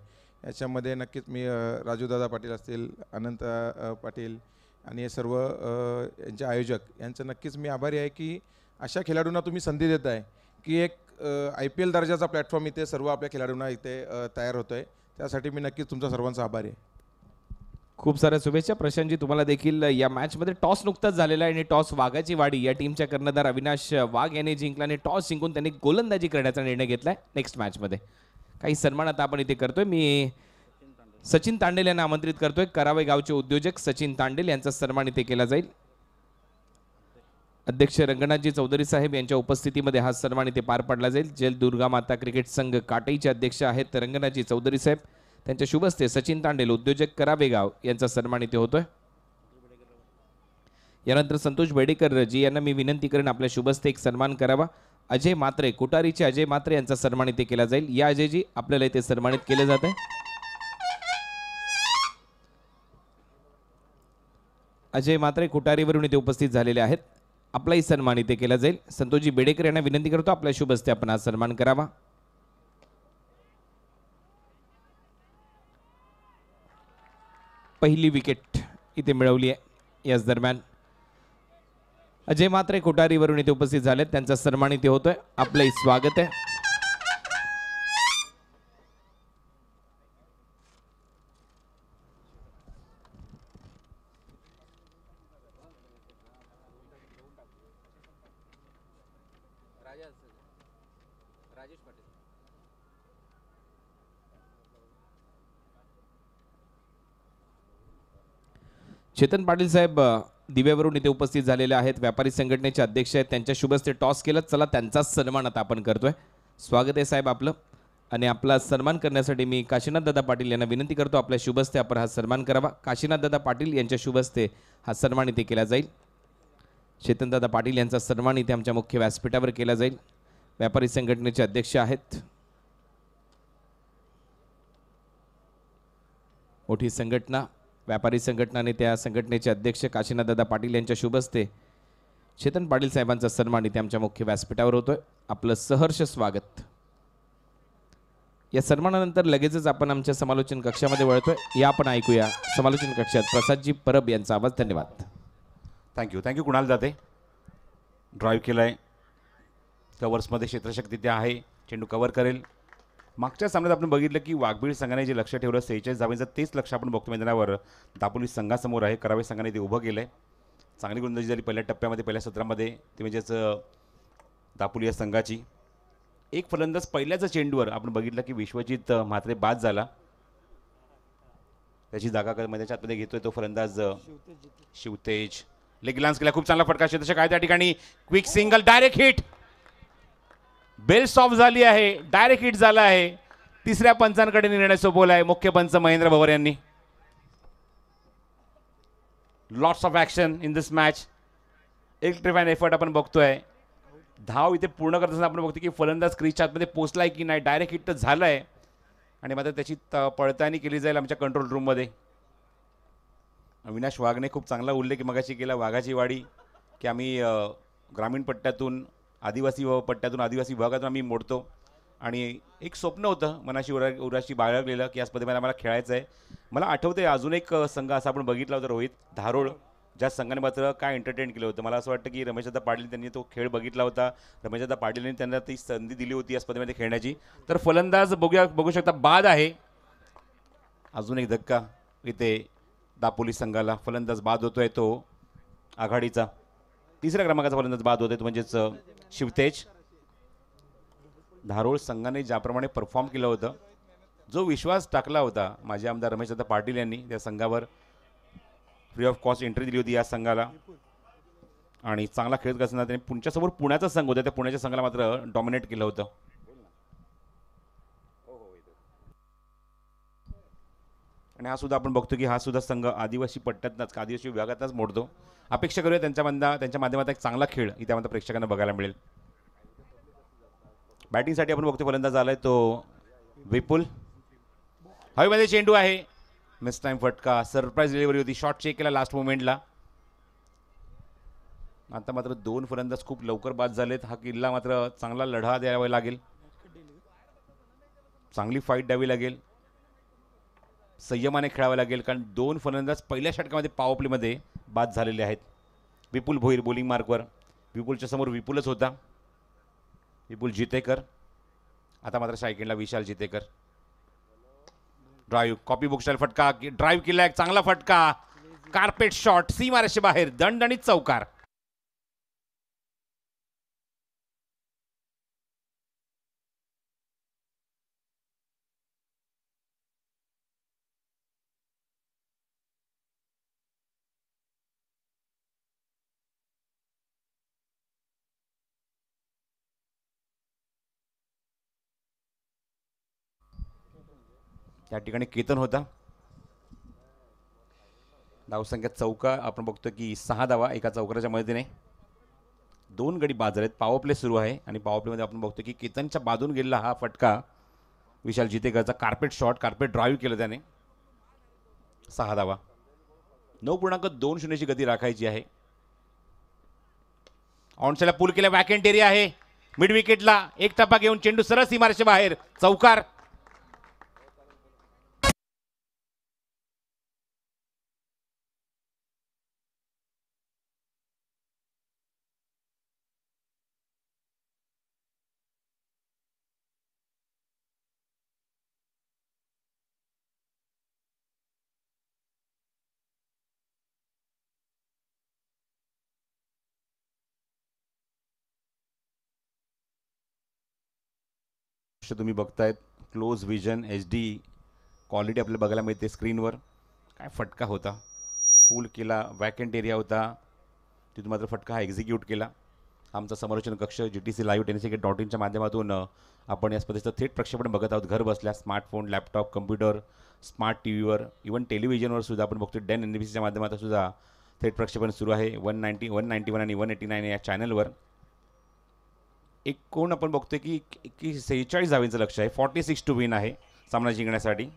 याच्यामध्ये नक्कीच मी राजूदादा पाटील असतील अनंत पाटील आणि हे सर्व यांचे आयोजक यांचं नक्कीच मी आभारी आहे की अशा खेळाडूंना तुम्ही संधी देत आहे की एक आय पी एल दर्जाचा प्लॅटफॉर्म इथे सर्व आपल्या खेळाडूंना इथे तयार होतो आहे त्यासाठी मी नक्कीच तुमचा सर्वांचा आभारी आहे खूप साऱ्या शुभेच्छा प्रशांतजी तुम्हाला देखील या मॅचमध्ये टॉस नुकताच झालेला आहे आणि टॉस वाघाची वाडी या टीमच्या कर्णधार अविनाश वाघ यांनी जिंकला आणि टॉस जिंकून त्यांनी गोलंदाजी करण्याचा निर्णय घेतला आहे नेक्स्ट मॅचमध्ये काही सन्मान आता आपण इथे करतोय मी सचिन तांडेल यांना आमंत्रित करतोय करावे गावचे उद्योजक सचिन तांडेल यांचा सन्मान इथे केला जाईल अध्यक्ष रंगनाथजी चौधरी साहेब यांच्या उपस्थितीमध्ये हा सन्मान इथे पार पडला जाईल जल दुर्गा माता क्रिकेट संघ काटईचे अध्यक्ष आहेत रंगनाथजी चौधरी साहेब त्यांच्या शुभस्ते सचिन तांडेल उद्योजक करावेगाव यांचा सन्मान इथे होतोय यानंतर संतोष बेडेकर जी यांना मी विनंती करेन आपल्या शुभस्ते एक सन्मान करावा अजय मात्रे कोटारीचे अजय मात्रे यांचा सन्मान इथे केला जाईल या अजयजी आपल्याला इथे सन्मानित केले जात आहे अजय मात्रे कोटारीवरून इथे उपस्थित झालेले आहेत आपलाही सन्मान इथे केला जाईल संतोषजी बेडेकर यांना विनंती करतो आपल्या शुभस्ते आपण आज सन्मान करावा पहिली विकेट इथे मिळवली आहे याच दरम्यान अजय मात्रे कोठारीवरून इथे उपस्थित झालेत त्यांचा सन्मान इथे होतोय आपलंही स्वागत आहे चेतन पाटील साहेब दिव्यावरून इथे उपस्थित झालेले आहेत व्यापारी संघटनेचे अध्यक्ष आहेत त्यांच्या शुभस्ते टॉस केलं चला त्यांचाच सन्मान आता आपण करतोय स्वागत आहे साहेब आपलं आणि आपला सन्मान करण्यासाठी मी काशीनाथ दादा पाटील यांना विनंती करतो आपल्या शुभस्ते आपण हा सन्मान करावा काशीनाथ दादा पाटील यांच्या शुभस्ते हा सन्मान इथे केला जाईल चेतनदादा पाटील यांचा सन्मान इथे आमच्या मुख्य व्यासपीठावर केला जाईल व्यापारी संघटनेचे अध्यक्ष आहेत मोठी संघटना व्यापारी संघटनाने त्या संघटनेचे अध्यक्ष काशीनाथदादा पाटील यांच्या शुभ चेतन पाटील साहेबांचा सन्मान इथे आमच्या मुख्य व्यासपीठावर होतोय आपलं सहर्ष स्वागत या सन्मानानंतर लगेचच आपण आमच्या समालोचन कक्षामध्ये वळतोय या आपण ऐकूया समालोचन कक्षात प्रसादजी परब यांचा आवाज धन्यवाद थँक्यू थँक्यू कुणाला जाते ड्राईव्ह केलाय आहे कवर्समध्ये क्षेत्रशक्ती ते आहे चेंडू कवर करेल मागच्या सामन्यात आपण बघितलं की वाघबीळ संघाने जे लक्ष ठेवलं सेहेचाळीस धावेचं तेच लक्ष आपण बघतो मैदानावर दापोली संघासमोर आहे करावे संघाने ते उभं केलं आहे चांगली गुंदाजी झाली पहिल्या टप्प्यामध्ये पहिल्या सत्रामध्ये ते म्हणजेच दापोली या संघाची एक फलंदाज पहिल्याच चेंडूवर आपण बघितलं की विश्वजित म्हात्रे बाद झाला त्याची जागा मैदानाच्या आतमध्ये घेतोय तो फलंदाज शिवतेज लेग लान्स केला खूप चांगला फटका शेतशा काय त्या ठिकाणी quick single direct hit bell off झाली आहे डायरेक्ट हिट झाला आहे तिसऱ्या पंचांकडे निर्णय सोपवला आहे मुख्य पंच महेंद्र भवर यांनी lots of action in this match electrifying effort आपण बघतोय धाव इथे पूर्ण करत असताना आपण बघतो की फलंदाज क्रीजच्या आतमध्ये पोचलाय की नाही डायरेक्ट हिट तर झालं आहे आणि मात्र त्याची पडताळणी केली जाईल आमच्या कंट्रोल रूममध्ये अविनाश वाघने खूप चांगला उल्लेख मगाशी केला वाघाची वाडी की आम्ही ग्रामीण पट्ट्यातून आदिवासी पट्ट्यातून आदिवासी विभागातून आम्ही मोडतो आणि एक स्वप्न होतं मनाशी उरा उराशी बाळगलेलं की या स्पर्धेमध्ये आम्हाला खेळायचं आहे मला आठवतं आहे अजून एक संघ असा आपण बघितला होता रोहित धारोळ ज्या संघाने मात्र काय एंटरटेन केलं होतं मला असं वाटतं की रमेशदादा पाटील त्यांनी तो खेळ बघितला होता रमेशदादा पाटील यांनी त्यांना ती संधी दिली होती या स्पर्धेमध्ये खेळण्याची तर फलंदाज बघूया बघू शकता बाद आहे अजून एक धक्का इथे दापोली संघाला फलंदाज बाद होतोय तो आघाडीचा तिसऱ्या क्रमांकाचा फलंदाज बाद होतोय तो म्हणजेच शिवतेज धारोळ संघाने ज्याप्रमाणे परफॉर्म केलं होतं जो विश्वास टाकला होता माझे आमदार रमेशदादा पाटील यांनी त्या संघावर फ्री ऑफ कॉस्ट एंट्री दिली होती या संघाला आणि चांगला खेळत असताना त्यांनी पुढच्यासमोर पुण्याचा संघ होता त्या पुण्याच्या संघाला मात्र डॉमिनेट केलं होतं आणि हा सुद्धा आपण बघतो की हा सुद्धा संघ आदिवासी पट्ट्यातनाच आदिवासी विभागातच मोडतो अपेक्षा करूया त्यांच्यामधला त्यांच्या माध्यमात एक चांगला खेळ इथे प्रेक्षकांना बघायला मिळेल बॅटिंगसाठी आपण बघतो फलंदाज आलाय तो विपुल हवेमध्ये चेंडू आहे मिस टाइम फटका सरप्राईज डिलिव्हरी होती शॉर्ट चेक केला लास्ट मोमेंटला आता मात्र दोन फलंदाज खूप लवकर बाद झालेत हा किल्ला मात्र चांगला लढा द्यावा लागेल चांगली फाईट द्यावी लागेल संयमाने खेळावं लागेल कारण दोन फलंदाज पहिल्या षटकामध्ये पावप्लेमध्ये बाद झालेले आहेत विपुल भोईर बॉलिंग मार्कवर विपुलच्या समोर विपुलच होता विपुल जितेकर आता मात्र सायकेंडला Vishal Jitekar drive copy style फटका ड्राईव्ह केला एक चांगला फटका कार्पेट शॉट सी माराशे बाहेर आणि चौकार त्या ठिकाणी कीर्तन होता संख्या चौका आपण बघतो की सहा धावा एका चौकाराच्या मदतीने दोन गडी बाजार आहेत पावर प्ले सुरू आहे आणि पावर मध्ये आपण बघतो की कीर्तनच्या बाजून गेलेला हा फटका विशाल जितेकरचा कार्पेट शॉट कार्पेट ड्राईव्ह केलं त्याने सहा धावा नऊ पूर्णांक दोन शून्यची गती राखायची आहे ऑनसेला पूल केला वॅकेंट एरिया आहे मिड विकेटला एक टप्पा घेऊन चेंडू सरस सीमारेषे बाहेर चौकार तुम्ही बघतायत close vision H D quality आपल्याला बघायला मिळते स्क्रीनवर काय फटका होता पूल केला वॅकेंट एरिया होता तिथून मात्र फटका हा एक्झिक्यूट केला आमचा समोरचन कक्ष G T C live tenniscricket dot इनच्या माध्यमातून आपण या स्पर्धेचं थेट प्रक्षेपण बघत आहोत घर बसल्या smartphone laptop computer smart T व्हीवर इवन टेलिव्हिजनवर सुद्धा आपण बघतो डेन एन बी सीच्या माध्यमातून सुद्धा थेट प्रक्षेपण सुरू आहे one ninety one ninety one आणि वन एटी नाईन या चॅनलवर एक कोण आपण बघतोय की की सेहेचाळीस धावींचं लक्ष आहे फॉर्टी सिक्स टू विन आहे सामना जिंकण्यासाठी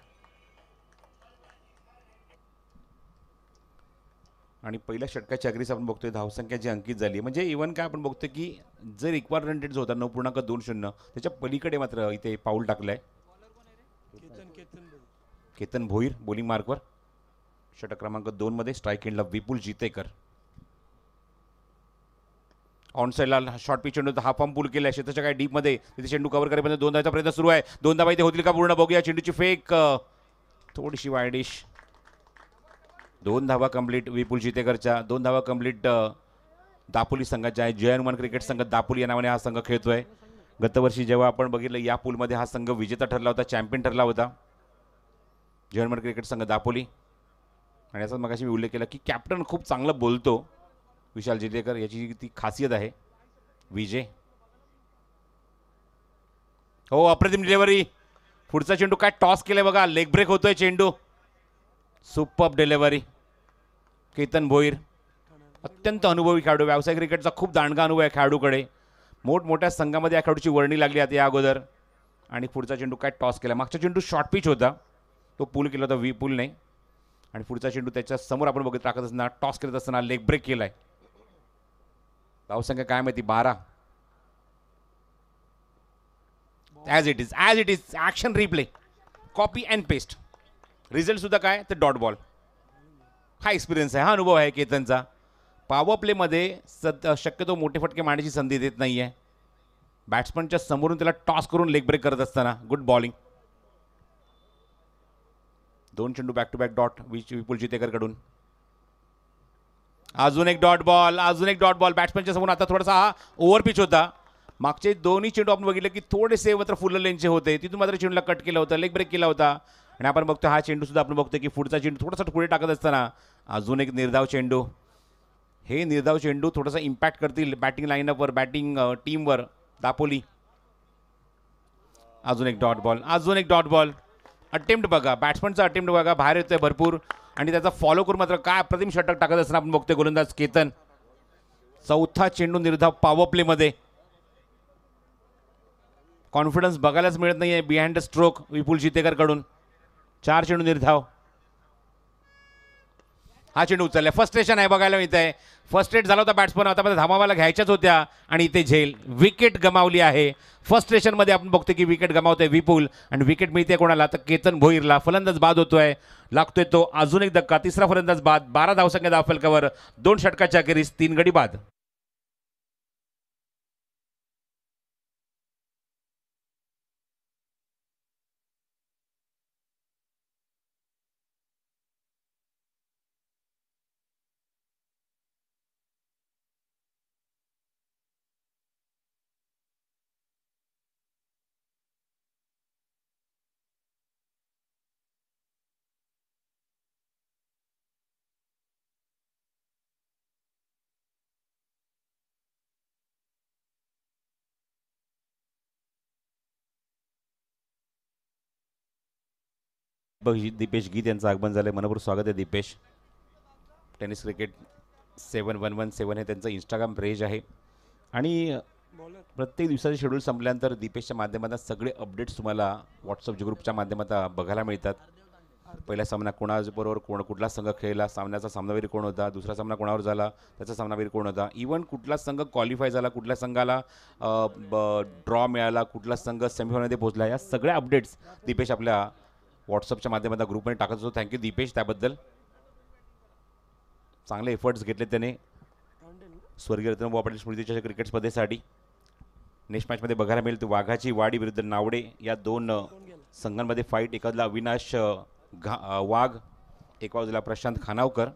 आणि पहिल्या षटकाच्या अग्रीस आपण बघतोय धावसंख्या जी अंकित झाली म्हणजे इव्हन काय आपण बघतोय की जर इक्वार रन जो होता नऊ पूर्णांक दोन शून्य त्याच्या पलीकडे मात्र इथे पाऊल टाकलं आहे केतन भोईर बोलिंग मार्कवर षटक क्रमांक दोनमध्ये स्ट्राईक एंडला विपुल जितेकर ऑन साईडला शॉर्ट पिच चेंडू हा फॉर्म पूल केला शेताच्या काय डीपमध्ये तिथे चेंडू कव्हर करेपर्यंत दोन धावायचा प्रयत्न सुरू आहे दोन धावा इथे होतील का पूर्ण बघूया चेंडूची फेक थोडीशी वायडिश दोन धावा कंप्लीट विपुल जितेकरच्या दोन धावा कंप्लीट दापोली संघाच्या आहे हनुमान क्रिकेट संघ दापोली या नावाने हा संघ खेळतोय गतवर्षी जेव्हा आपण बघितलं या पूलमध्ये हा संघ विजेता ठरला होता चॅम्पियन ठरला होता हनुमान क्रिकेट संघ दापोली आणि याचा मग मी उल्लेख केला की कॅप्टन खूप चांगलं बोलतो विशाल जिलेकर याची ती खासियत आहे विजय हो अप्रतिम डिलेवरी पुढचा चेंडू काय टॉस केलाय बघा लेग ब्रेक होतोय चेंडू सुपअप डिलेवरी केतन भोईर अत्यंत अनुभवी खेळाडू व्यावसायिक क्रिकेटचा खूप दांडगा अनुभव आहे खेळाडूकडे मोठमोठ्या संघामध्ये या खेळाडूची वर्णी लागली आता या अगोदर आणि पुढचा चेंडू काय टॉस केला मागचा चेंडू शॉर्ट पिच होता तो पूल केला होता वी नाही आणि पुढचा चेंडू त्याच्या समोर आपण बघत टाकत असताना टॉस करत असताना लेग ब्रेक केला आहे धावसंख्या काय माहिती बारा as it is as it is action replay copy and paste result सुद्धा काय तर डॉट बॉल हा एक्सपिरियन्स आहे हा अनुभव आहे केतनचा पावर प्लेमध्ये सद शक्यतो मोठे फटके मारण्याची संधी देत नाही आहे बॅट्समनच्या समोरून त्याला टॉस करून लेग ब्रेक करत असताना गुड बॉलिंग दोन चेंडू back to back dot which Vipul जितेकरकडून अजून एक डॉट बॉल अजून एक डॉट बॉल बॅट्समॅनच्या समोर आता थोडासा हा ओव्हर पिच होता मागचे दोन्ही चेंडू आपण बघितलं की थोडेसे मात्र फुल लेनचे होते तिथून मात्र चेंडूला कट केलं होतं लेग ब्रेक केला होता आणि आपण बघतो हा चेंडू सुद्धा आपण बघतो की पुढचा चेंडू थोडासा पुढे टाकत असताना अजून एक निर्धाव चेंडू हे निर्धाव चेंडू थोडासा इम्पॅक्ट करतील बॅटिंग लाईनअपवर बॅटिंग टीमवर दापोली अजून एक डॉट बॉल अजून एक डॉट बॉल अटेम्प्ट बघा बॅट्समनचा अटेम्प्ट बघा बाहेर येतोय भरपूर आणि त्याचा फॉलो करून मात्र काय अप्रतिम षटक टाकत असताना आपण बघतोय गोलंदाज केतन चौथा चेंडू निर्धाव पॉवर प्लेमध्ये कॉन्फिडन्स बघायलाच मिळत नाही आहे बिहाइंड द स्ट्रोक विपुल जितेकरकडून चार चेंडू निर्धाव हा चेंडू उचलला फर्स्ट स्टेशन आहे बघायला मिळत आहे फर्स्ट एड झाला होता बॅट्समन आता धामावाला घ्यायच्याच होत्या आणि इथे झेल विकेट गमावली आहे फर्स्ट स्टेशनमध्ये आपण बघतो की विकेट गमावतोय विपुल आणि विकेट मिळते कोणाला तर केतन भोईरला फलंदाज बाद होतोय लागतोय तो अजून एक धक्का तिसरा फलंदाज बाद बारा धावसंख्या कवर दोन षटकाच्या अखेरीस तीन गडी बाद दीपक दीपेश गीत यांचं आगमन झालं आहे मनपूर स्वागत आहे Dipesh tennis cricket seven one one seven हे त्यांचं इंस्टाग्राम पेज आहे आणि प्रत्येक दिवसाचे शेड्यूल संपल्यानंतर दीपेशच्या माध्यमातून सगळे अपडेट्स तुम्हाला व्हॉट्सअप ग्रुपच्या माध्यमातून बघायला मिळतात पहिला सामना कोणाबरोबर कोण कुठला संघ खेळला सामन्याचा सामनावीर कोण होता दुसरा सामना कोणावर झाला त्याचा सामनावीर कोण होता इवन कुठला संघ क्वालिफाय झाला कुठल्या संघाला ड्रॉ मिळाला कुठला संघ सेमीफायनलमध्ये पोहोचला या सगळ्या अपडेट्स दीपेश आपल्या व्हॉट्सअपच्या माध्यमातून ग्रुपमध्ये टाकत होतो थँक्यू दीपेश त्याबद्दल चांगले एफर्ट्स घेतले त्याने स्वर्गीय रत्नभाऊ पाटील स्मृतीच्या क्रिकेट स्पर्धेसाठी नेक्स्ट मॅचमध्ये बघायला मिळेल ते वाघाची वाडी विरुद्ध नावडे या दोन संघांमध्ये फाईट एखादला अविनाश घा वाघ एका बाजूला प्रशांत खानावकर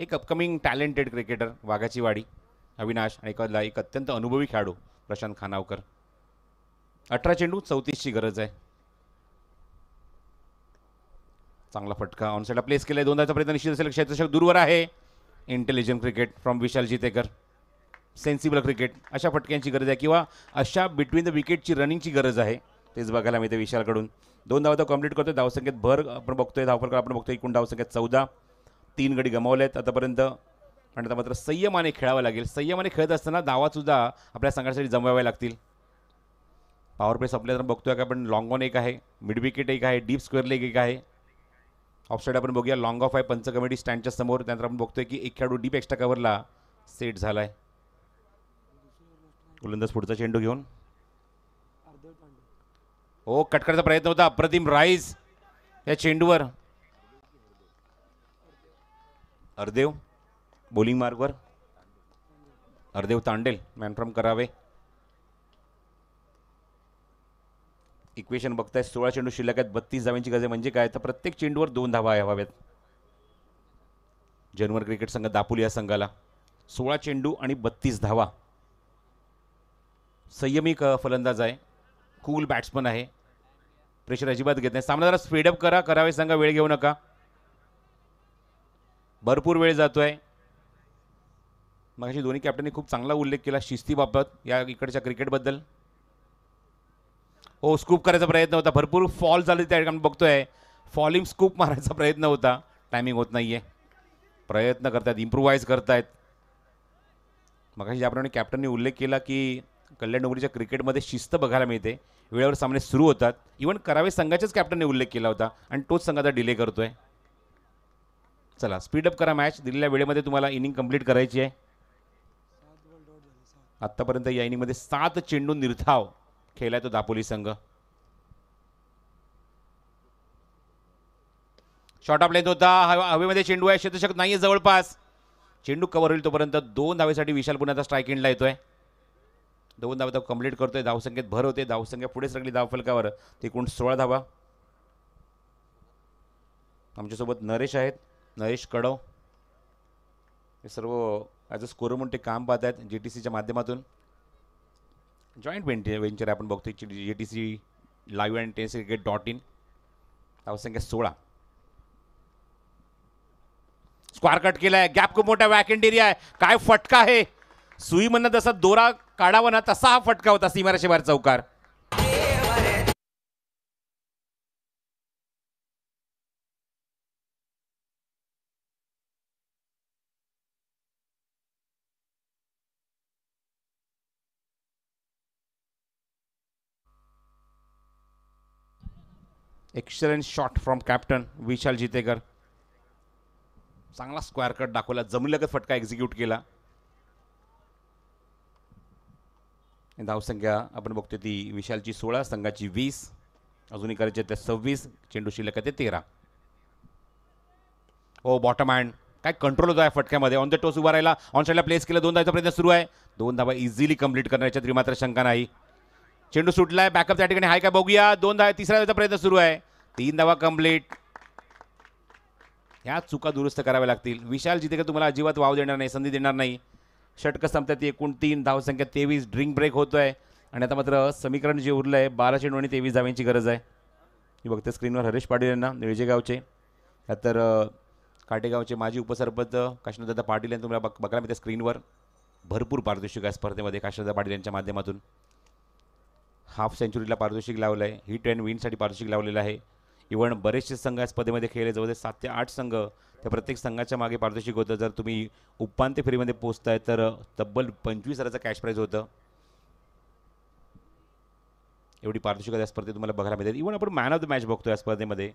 एक अपकमिंग टॅलेंटेड क्रिकेटर वाघाची वाडी अविनाश आणि एकादला एक अत्यंत अनुभवी खेळाडू प्रशांत खानावकर अठरा चेंडू चौतीसची गरज आहे चांगला फटका ऑन साईडला प्लेस केला आहे दोनदाचा प्रयत्न निश्चित असेल क्षेत्रक्षक दूरवर आहे intelligent cricket from Vishal Jitekar sensible cricket अशा फटक्यांची गरज आहे किंवा अशा बिटवीन द विकेटची रनिंगची गरज आहे तेच बघायला मिळते विशालकडून दोन धावा तो कम्प्लीट करतोय धावसंख्येत भर आपण बघतोय धावफलक आपण बघतोय एकूण धावसंख्येत चौदा तीन गडी गमावले आहेत आतापर्यंत आणि आता मात्र संयमाने खेळावं लागेल संयमाने खेळत असताना धावासुद्धा आपल्या संघासाठी जमवाव्या लागतील पॉवर प्लेस आपल्याला बघतोय का आपण लॉंग ऑन एक आहे मिड विकेट एक आहे डीप स्क्वेअर लेग एक आहे ऑफसाईड आपण बघूया लॉंग ऑफ आहे पंच कमेडी स्टँडच्या समोर त्यानंतर आपण बघतोय की एक खेळाडू डीप एक्स्ट्रा कव्हरला सेट झाला आहे गोलंदाज पुढचा चेंडू घेऊन हो कटकरचा प्रयत्न होता अप्रतिम राईज या चेंडूवर अर्देव बोलिंग मार्गवर अर्देव तांडेल मॅनफ्रॉम करावे इक्वेशन बघताय सोळा चेंडू शिल्लक आहेत बत्तीस धावांची गरज म्हणजे काय तर प्रत्येक चेंडूवर दोन धावा हव्यात जनवर क्रिकेट संघ दापोली या संघाला सोळा चेंडू आणि बत्तीस धावा संयमी फलंदाज आहे कूल बॅट्समन आहे प्रेशर अजिबात घेत नाही सामना जरा स्पीडअप करा करावे सांगा वेळ घेऊ नका भरपूर वेळ जातो आहे मग दोन्ही कॅप्टननी खूप चांगला उल्लेख केला शिस्तीबाबत या इकडच्या क्रिकेटबद्दल हो स्कूप करायचा प्रयत्न होता भरपूर फॉल झाले त्या ठिकाणी बघतोय फॉलिंग स्कूप मारायचा प्रयत्न होता टायमिंग होत नाही आहे प्रयत्न करतायत करत करतायत मग ज्याप्रमाणे कॅप्टनने उल्लेख केला की कल्याण डोंगरीच्या क्रिकेटमध्ये शिस्त बघायला मिळते वेळेवर सामने सुरू होतात इव्हन करावे संघाच्याच कॅप्टनने उल्लेख केला होता आणि तोच संघाचा डिले आहे चला स्पीड अप करा मॅच दिलेल्या वेळेमध्ये तुम्हाला इनिंग कंप्लीट करायची आहे आत्तापर्यंत या इनिंगमध्ये सात चेंडू निर्धाव खेळलाय तो दापोली संघ शॉर्ट ऑफ लेंथ होता हवेमध्ये चेंडू आहे शतशक नाही आहे जवळपास चेंडू कव्हर होईल तोपर्यंत दोन धावेसाठी विशाल पुण्याचा स्ट्राईक इंडला येतोय दोन धावा तो कंप्लीट करतोय धावसंख्येत भर होते धावसंख्या पुढे सरकली धावफलकावर एकूण सोळा धावा आमच्यासोबत नरेश आहेत नरेश कडव हे सर्व ॲज अ स्कोर म्हणून ते काम पाहत आहेत जी टी सीच्या माध्यमातून जॉईंट वेंचर वेंचर आपण बघतो जे T C live and tennis cricket dot in संख्या सोळा स्क्वार कट केलाय गॅप खूप मोठा वॅकेंड एरिया आहे काय फटका आहे सुई म्हणणं जसा दोरा काढावा ना तसा हा फटका होता सीमारेशेवार चौकार excellent shot from captain Vishal Jitekar चांगला स्क्वेअर कट दाखवला जमिनीलगत फटका एक्झिक्यूट केला धावसंख्या आपण बघतोय ती विशालची सोळा संघाची वीस अजूनही करायची त्या सव्वीस चेंडू शिल्लक ते तेरा ओ बॉटम हँड काय कंट्रोल होतो या फटक्यामध्ये ऑन द टोस उभा राहिला ऑन साईडला प्लेस केला दोन धावचा प्रयत्न सुरू आहे दोन धावा इझिली कंप्लीट करण्याच्या तरी मात्र शंका नाही चेंडू सुटलाय बॅकअप त्या ठिकाणी हाय काय बघूया दोन धावा तिसऱ्या धावचा प्रयत्न सुरू आहे तीन धावा कंप्लीट ह्या चुका दुरुस्त कराव्या लागतील विशाल जिथे का तुम्हाला अजिबात वाव देणार नाही संधी देणार नाही षटक संपतात एकूण तीन धावसंख्या तेवीस ड्रिंक ब्रेक होतोय आणि आता मात्र समीकरण जे उरलं आहे बारा चेंडू आणि तेवीस धाव्यांची गरज आहे मी बघते स्क्रीनवर हरेश पाटील यांना निळजेगावचे तर काटेगावचे माजी उपसरपंच काश्नदादा पाटील यांनी तुम्हाला बघ बघायला त्या स्क्रीनवर भरपूर पारितोषिक आहे स्पर्धेमध्ये काशीनाथदा पाटील यांच्या माध्यमातून हाफ सेंचुरीला पारितोषिक लावलं आहे हिट अँड विनसाठी पारितोषिक लावलेलं आहे इव्हन बरेचसे संघ या स्पर्धेमध्ये खेळले जवळजवळ सात ते आठ संघ त्या प्रत्येक संघाच्या मागे पारितोषिक होतं जर तुम्ही उपांत्य फेरीमध्ये पोचताय तर तब्बल पंचवीस हजाराचं कॅश प्राईज होतं एवढी पारितोषिक या स्पर्धेत तुम्हाला बघायला मिळते इवन आपण मॅन ऑफ द मॅच बघतो या स्पर्धेमध्ये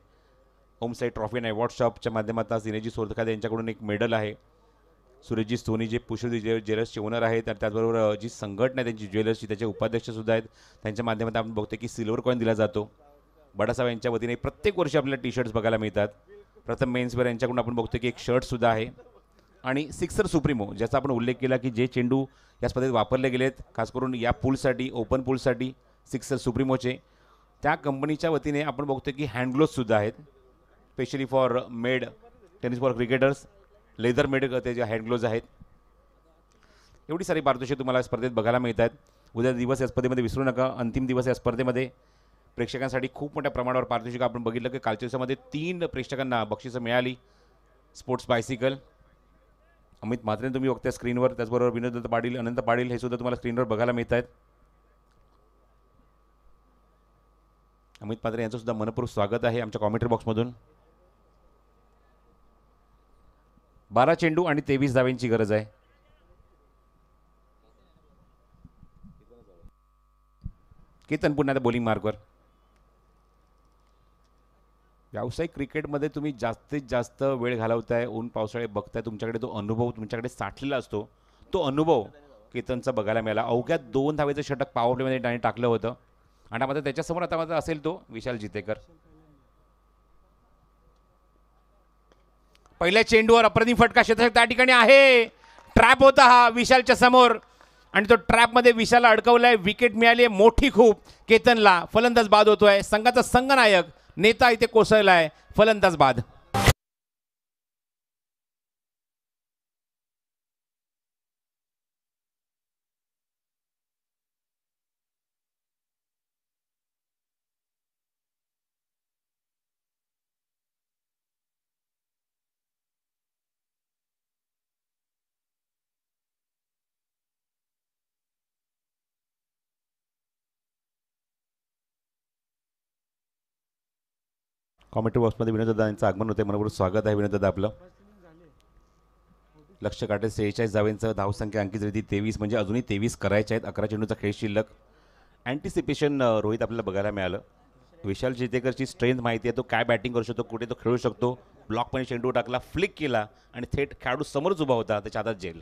ओमसाई ट्रॉफी आणि अवॉर्ड शॉपच्या माध्यमातून सिनेजी सोरखादे यांच्याकडून एक मेडल आहे सुरेशजी सोनी जे पुष्पजी जे ज्वेलर्सचे ओनर आहेत आणि त्याचबरोबर जी संघटना आहे त्यांची ज्वेलर्सची त्याचे उपाध्यक्षसुद्धा आहेत त्यांच्या माध्यमात आपण बघतो की सिल्वर कॉईन दिला जातो बाळासाहेब यांच्या वतीने प्रत्येक वर्षी आपल्याला टी शर्ट्स बघायला मिळतात प्रथम मेन्सवर यांच्याकडून आपण बघतो की एक शर्टसुद्धा आहे आणि सिक्सर सुप्रीमो ज्याचा आपण उल्लेख केला की जे चेंडू या स्पर्धेत वापरले गेलेत खास करून या पूलसाठी ओपन पूलसाठी सिक्सर सुप्रीमोचे त्या कंपनीच्या वतीने आपण बघतो की सुद्धा आहेत specially for made tennis for cricketers leather made ते जे हँडग्लोव्ज आहेत एवढी सारी पारदर्शी तुम्हाला स्पर्धेत बघायला मिळत उद्या दिवस या स्पर्धेमध्ये विसरू नका अंतिम दिवस या स्पर्धेमध्ये प्रेक्षकांसाठी खूप मोठ्या प्रमाणावर पारितोषिक आपण बघितलं की कालच्या दिवसामध्ये तीन प्रेक्षकांना बक्षिसं मिळाली स्पोर्ट्स बायसिकल अमित म्हात्रे तुम्ही बघता स्क्रीनवर त्याचबरोबर विनोद पाटील अनंत पाटील हे सुद्धा तुम्हाला स्क्रीनवर बघायला मिळत आहेत अमित म्हात्रे यांचं सुद्धा मनपूर्वक स्वागत आहे आमच्या कॉमेंट्री बॉक्समधून बारा चेंडू आणि तेवीस दावेंची गरज आहे केतन पुन्हा बोलिंग मार्कवर व्यावसायिक क्रिकेटमध्ये तुम्ही जास्तीत जास्त वेळ घालवताय ऊन पावसाळे बघताय तुमच्याकडे तो अनुभव तुमच्याकडे साठलेला असतो तो अनुभव केतनचा बघायला मिळाला अवघ्या दोन धावेचं षटक पावर प्लेमध्ये त्याने टाकलं होतं आणि आता त्याच्यासमोर आता माझा असेल तो विशाल जितेकर पहिल्या चेंडूवर अप्रतिम फटका शतक त्या ठिकाणी आहे ट्रॅप होता हा विशालच्या समोर आणि तो ट्रॅप मध्ये विशालला अडकवलाय विकेट मिळाली मोठी खूप केतनला फलंदाज बाद होतोय संघाचा संघनायक नेता इथे कोसळला आहे फलंदाज बाद कॉमेंट्री बॉक्समध्ये विनोददादा यांचं आगमन होते मनोबर स्वागत आहे विनोददा आपलं लक्ष काटे सेहेचाळीस जावेंचं धावसंख्या अंकित रेती तेवीस म्हणजे अजूनही तेवीस करायचे आहेत अकरा चेंडूचा खेळ शिल्लक अँटिसिपेशन रोहित आपल्याला बघायला मिळालं विशाल जितेकरची स्ट्रेंथ माहिती आहे तो काय बॅटिंग करू शकतो कुठे तो खेळू शकतो ब्लॉकपणे चेंडू टाकला फ्लिक केला आणि थेट खेळाडू समोरच उभा होता त्याच्या हातात जेल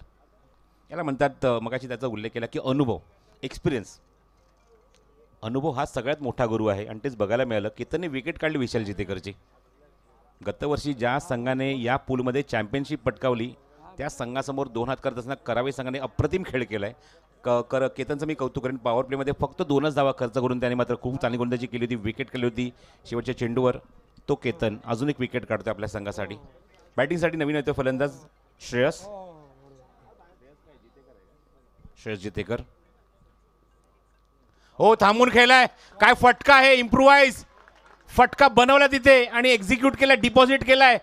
याला म्हणतात मगाशी त्याचा उल्लेख केला की अनुभव एक्सपिरियन्स अनुभव हा सगळ्यात मोठा गुरु आहे आणि तेच बघायला मिळालं की त्यांनी विकेट काढली विशाल जितेकरची गतवर्षी ज्या संघाने या पूलमध्ये चॅम्पियनशिप पटकावली त्या संघासमोर दोन हात करत असताना करावे संघाने अप्रतिम खेळ केला आहे क कर केतनचं मी कौतुक करेन पॉवर प्लेमध्ये फक्त दोनच धावा खर्च करून त्याने मात्र खूप चांगली गोलंदाजी केली होती विकेट केली होती शेवटच्या चेंडूवर तो केतन अजून एक विकेट काढतो आपल्या संघासाठी बॅटिंगसाठी नवीन येतो फलंदाज श्रेयस श्रेयस जितेकर हो थांबून खेळलाय काय फटका आहे इम्प्रुवाइज फटका बनवला तिथे आणि एक्झिक्यूट केला डिपॉझिट केलाय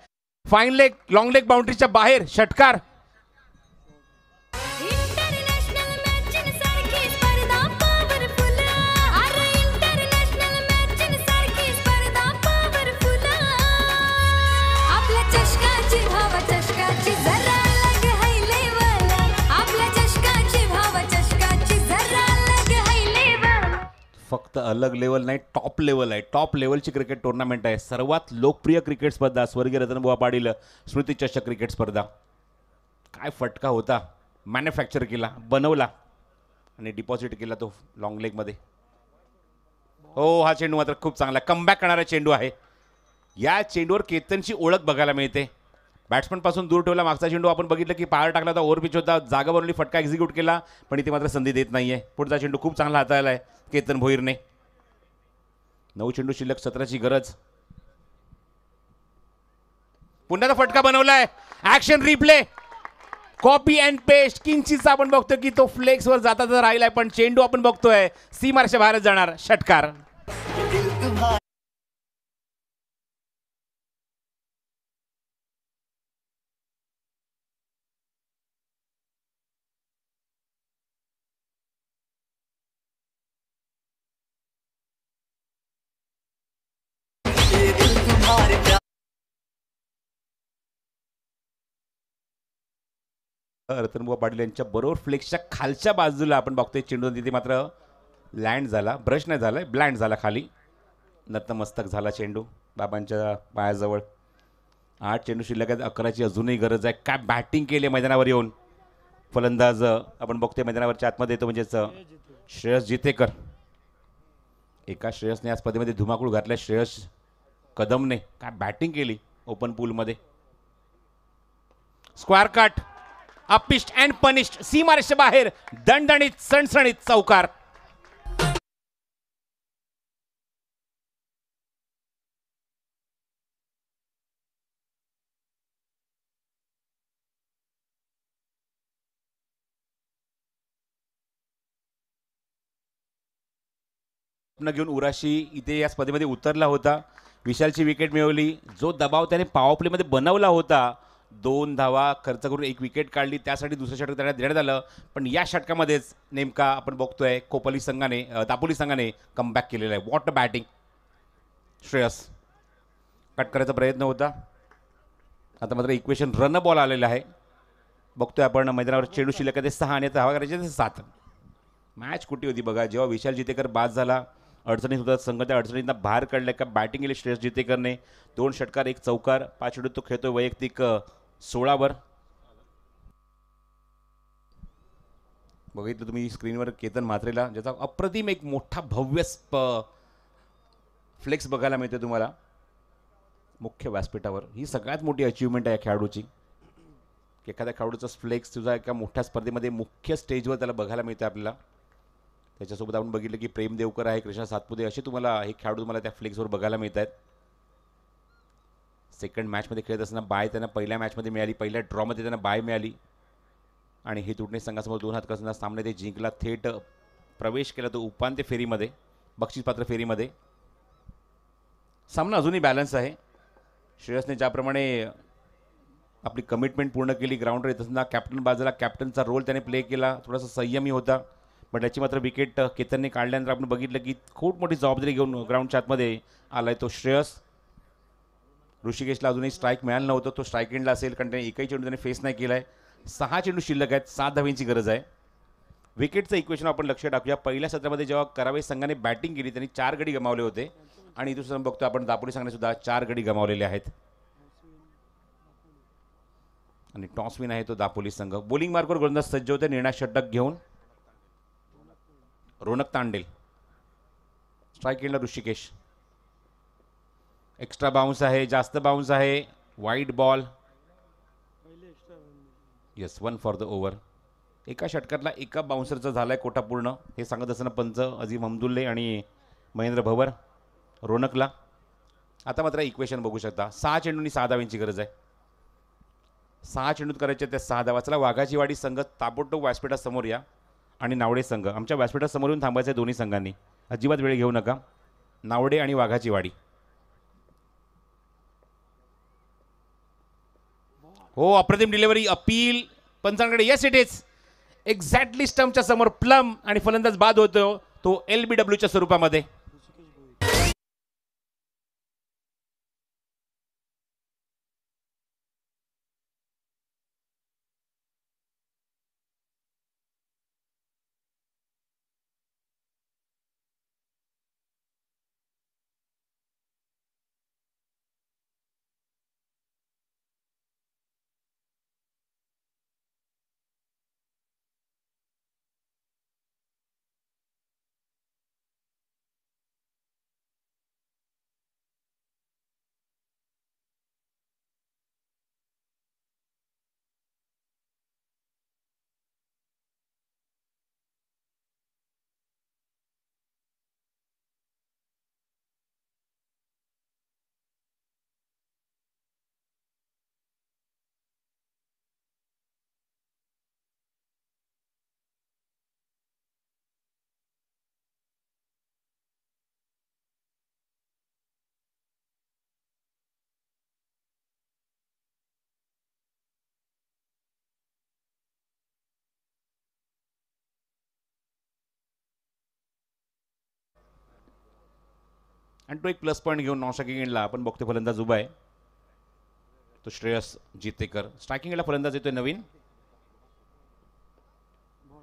फाईन लेग लॉंग लेग बाउंड्रीच्या बाहेर षटकार फक्त अलग लेवल नाही टॉप लेवल आहे टॉप लेवलची क्रिकेट टुर्नामेंट आहे सर्वात लोकप्रिय क्रिकेट स्पर्धा स्वर्गीय रतनबुवा स्मृती चषक क्रिकेट स्पर्धा काय फटका होता मॅन्युफॅक्चर केला बनवला आणि डिपॉझिट केला तो लॉंग लेगमध्ये हो हा चेंडू मात्र खूप चांगला कमबॅक करणारा चेंडू आहे या चेंडूवर केतनची ओळख बघायला मिळते बॅट्समनपासून दूर ठेवला मागचा चेंडू आपण बघितलं की पहाड टाकला होता ओव्हर पिच होता जागा बनवली फटका एक्झिक्यूट केला पण इथे मात्र संधी देत नाही आहे पुढचा चेंडू खूप चांगला हाताळला आहे केतन भोईरने नऊ चेंडू शिल्लक सत्राची गरज पुन्हा फटका बनवलाय action replay copy and paste किंचितचा आपण बघतो की तो फ्लेक्स वर जाता राहिलाय पण चेंडू आपण बघतोय सीमारशा बाहेर जाणार षटकार रतनबुवा पाटील यांच्या बरोबर फ्लेक्सच्या खालच्या बाजूला आपण बघतोय चेंडू तिथे मात्र लँड झाला ब्रश नाही झाला ब्लँड झाला खाली नतमस्तक झाला चेंडू बाबांच्या पायाजवळ आठ चेंडू शिल्लक आहेत अकराची अजूनही गरज आहे काय बॅटिंग केली मैदानावर येऊन फलंदाज आपण बघतोय मैदानावरच्या आतमध्ये येतो म्हणजेच श्रेयस जितेकर एका श्रेयसने या स्पर्धेमध्ये धुमाकूळ घातल्या श्रेयस कदमने काय बॅटिंग केली ओपन पूलमध्ये स्क्वेअर काट अपिस्ट अँड पनिश्ड सीमारेषे बाहेर दणदणीत सणसणीत चौकार घेऊन उराशी इथे या स्पर्धेमध्ये उतरला होता विशालची विकेट मिळवली जो दबाव त्याने पॉवर बनवला होता दोन धावा खर्च करून एक विकेट काढली त्यासाठी दुसऱ्या षटक त्यांना देण्यात आलं पण या षटकामध्येच नेमका आपण बघतोय कोपली संघाने दापोली संघाने कमबॅक केलेला आहे वॉट बॅटिंग श्रेयस कट करायचा प्रयत्न होता आता मात्र इक्वेशन रन बॉल आलेला आहे बघतोय आपण मैदानावर चेंडू शिल्लक ते सहा आणि धावा करायचे ते सात मॅच कुठे होती बघा जेव्हा विशाल जितेकर बाद झाला अडचणीत होता संघ त्या अडचणींना बाहेर काढलं का बॅटिंग केली श्रेयस जितेकरने दोन षटकार एक चौकार पाच चेडू तो खेळतो वैयक्तिक सोळावर बघितलं तुम्ही स्क्रीनवर केतन म्हात्रेला ज्याचा अप्रतिम एक मोठा भव्य फ्लेक्स बघायला मिळते तुम्हाला मुख्य व्यासपीठावर ही सगळ्यात मोठी अचिव्हमेंट आहे या खेळाडूची की एखाद्या खेळाडूचा फ्लेक्स तुझा एका मोठ्या स्पर्धेमध्ये मुख्य स्टेजवर त्याला बघायला मिळते आपल्याला त्याच्यासोबत आपण बघितलं की प्रेम देवकर आहे कृष्णा सातपुते असे तुम्हाला हे खेळाडू तुम्हाला त्या फ्लेक्सवर बघायला मिळत आहेत सेकंड मॅचमध्ये खेळत असताना बाय त्यांना पहिल्या मॅचमध्ये मिळाली पहिल्या ड्रॉमध्ये त्यांना बाय मिळाली आणि हे तुटणे संघासमोर दोन हात करताना सामने ते जिंकला थेट प्रवेश केला तो उपांत्य फेरीमध्ये बक्षीसपात्र फेरीमध्ये सामना अजूनही बॅलन्स आहे श्रेयसने ज्याप्रमाणे आपली कमिटमेंट पूर्ण केली ग्राउंडवर येत असताना कॅप्टन बाजूला कॅप्टनचा रोल त्याने प्ले केला थोडासा संयमी होता पण त्याची मात्र विकेट केतनने काढल्यानंतर आपण बघितलं की खूप मोठी जबाबदारी घेऊन ग्राउंडच्या आतमध्ये आला आहे तो श्रेयस ऋषिकेशला अजूनही स्ट्राईक मिळालं नव्हतं तो स्ट्राईक एंडला असेल कारण त्याने एकही चेंडू त्याने फेस नाही केला आहे सहा चेंडू शिल्लक आहेत सात धावींची गरज आहे विकेटचं इक्वेशन आपण लक्ष टाकूया पहिल्या सत्रामध्ये जेव्हा करावे संघाने बॅटिंग केली त्यांनी चार गडी गमावले होते आणि दुसरं बघतो आपण दापोली संघाने सुद्धा चार गडी गमावलेले आहेत आणि टॉसविन आहे तो दापोली संघ बोलिंग मार्कवर गोलंदाज सज्ज होते निर्णय षटक घेऊन रोनक तांडेल स्ट्राईक एंडला ऋषिकेश एक्स्ट्रा बाउन्स आहे जास्त बाउन्स आहे वाईट ball yes one for the over एका षटकातला एका बाउन्सरचा झाला आहे कोटा पूर्ण हे सांगत असताना पंच अजीम हमदुल्ले आणि महेंद्र भवर रोनकला आता मात्र इक्वेशन बघू शकता सहा चेंडूंनी सहा धावांची गरज आहे सहा चेंडूत करायचे त्या सहा धावा चला वाघाची वाडी संघ ताबोटोब व्यासपीठासमोर या आणि नावडे संघ आमच्या व्यासपीठासमोर येऊन थांबायचं आहे दोन्ही संघांनी अजिबात वेळ घेऊ नका नावडे आणि वाघाची वाडी हो अप्रतिम डिलेवरी, अपील पंचांकडे येस इट इज एक्झॅक्टली स्टम्पच्या समोर प्लम आणि फलंदाज बाद होतो तो एल बी डब्ल्यूच्या स्वरूपामध्ये आणि तो एक प्लस पॉईंट घेऊन नॉशकी गेंडला आपण बघतो फलंदाज उभा आहे तो श्रेयस जितेकर स्ट्रायकिंगला फलंदाज येतोय नवीन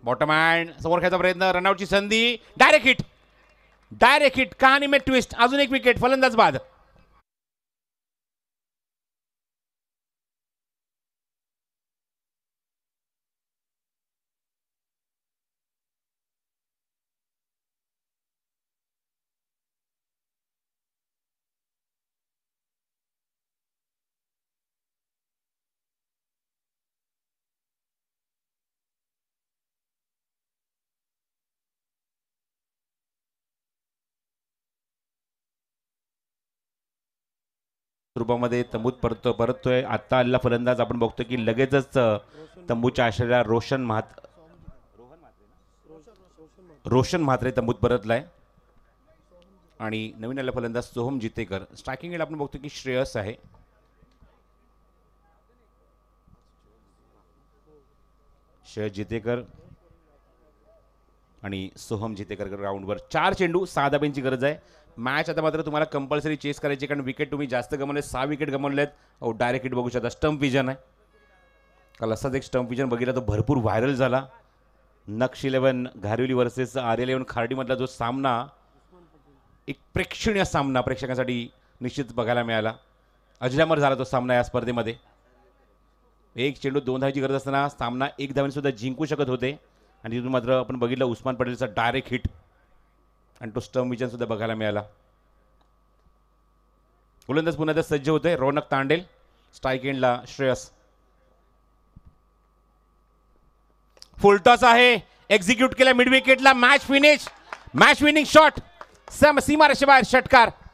बॉटम हँड समोर खेळायचा प्रयत्न रनआउटची संधी डायरेक्ट हिट डायरेक्ट हिट आणि मे ट्विस्ट अजून एक विकेट फलंदाज बाद रूपामध्ये तंबूत परतो परततोय आत्ता आलेला फलंदाज आपण बघतो की लगेचच तंबूच्या आश्रयाला रोशन महात रोशन म्हात्रे तंबूत परतलाय आणि नवीन आलेला फलंदाज सोहम जितेकर स्ट्रायकिंगला आपण बघतो की श्रेयस आहे श्रेयस जितेकर आणि सोहम जितेकर ग्राउंडवर चार चेंडू सहा धाब्यांची गरज आहे मॅच आता मात्र तुम्हाला कंपल्सरी चेस करायची कारण विकेट तुम्ही जास्त गमावले सहा विकेट गमावलेत अहो डायरेक्ट हिट बघू शकता स्टंप विजन आहे काल असाच एक स्टम्प विजन बघितला तो भरपूर व्हायरल झाला Naksh eleven Gharivali versus R eleven खार्डीमधला जो सामना एक प्रेक्षणीय सामना प्रेक्षकांसाठी निश्चित बघायला मिळाला अजरामर झाला तो सामना या स्पर्धेमध्ये एक चेंडू दोन धावची गरज असताना सामना एक धावाने जिंकू शकत होते आणि तिथून मात्र आपण बघितलं उस्मान पटेलचा डायरेक्ट हिट आणि तो स्टम सुद्धा बघायला मिळाला गोलंदाज पुन्हा सज्ज होते रौनक तांडेल स्ट्राईक एंडला श्रेयस फुलटॉस आहे एक्झिक्यूट केला मिड विकेटला match finish match winning shot सम षटकार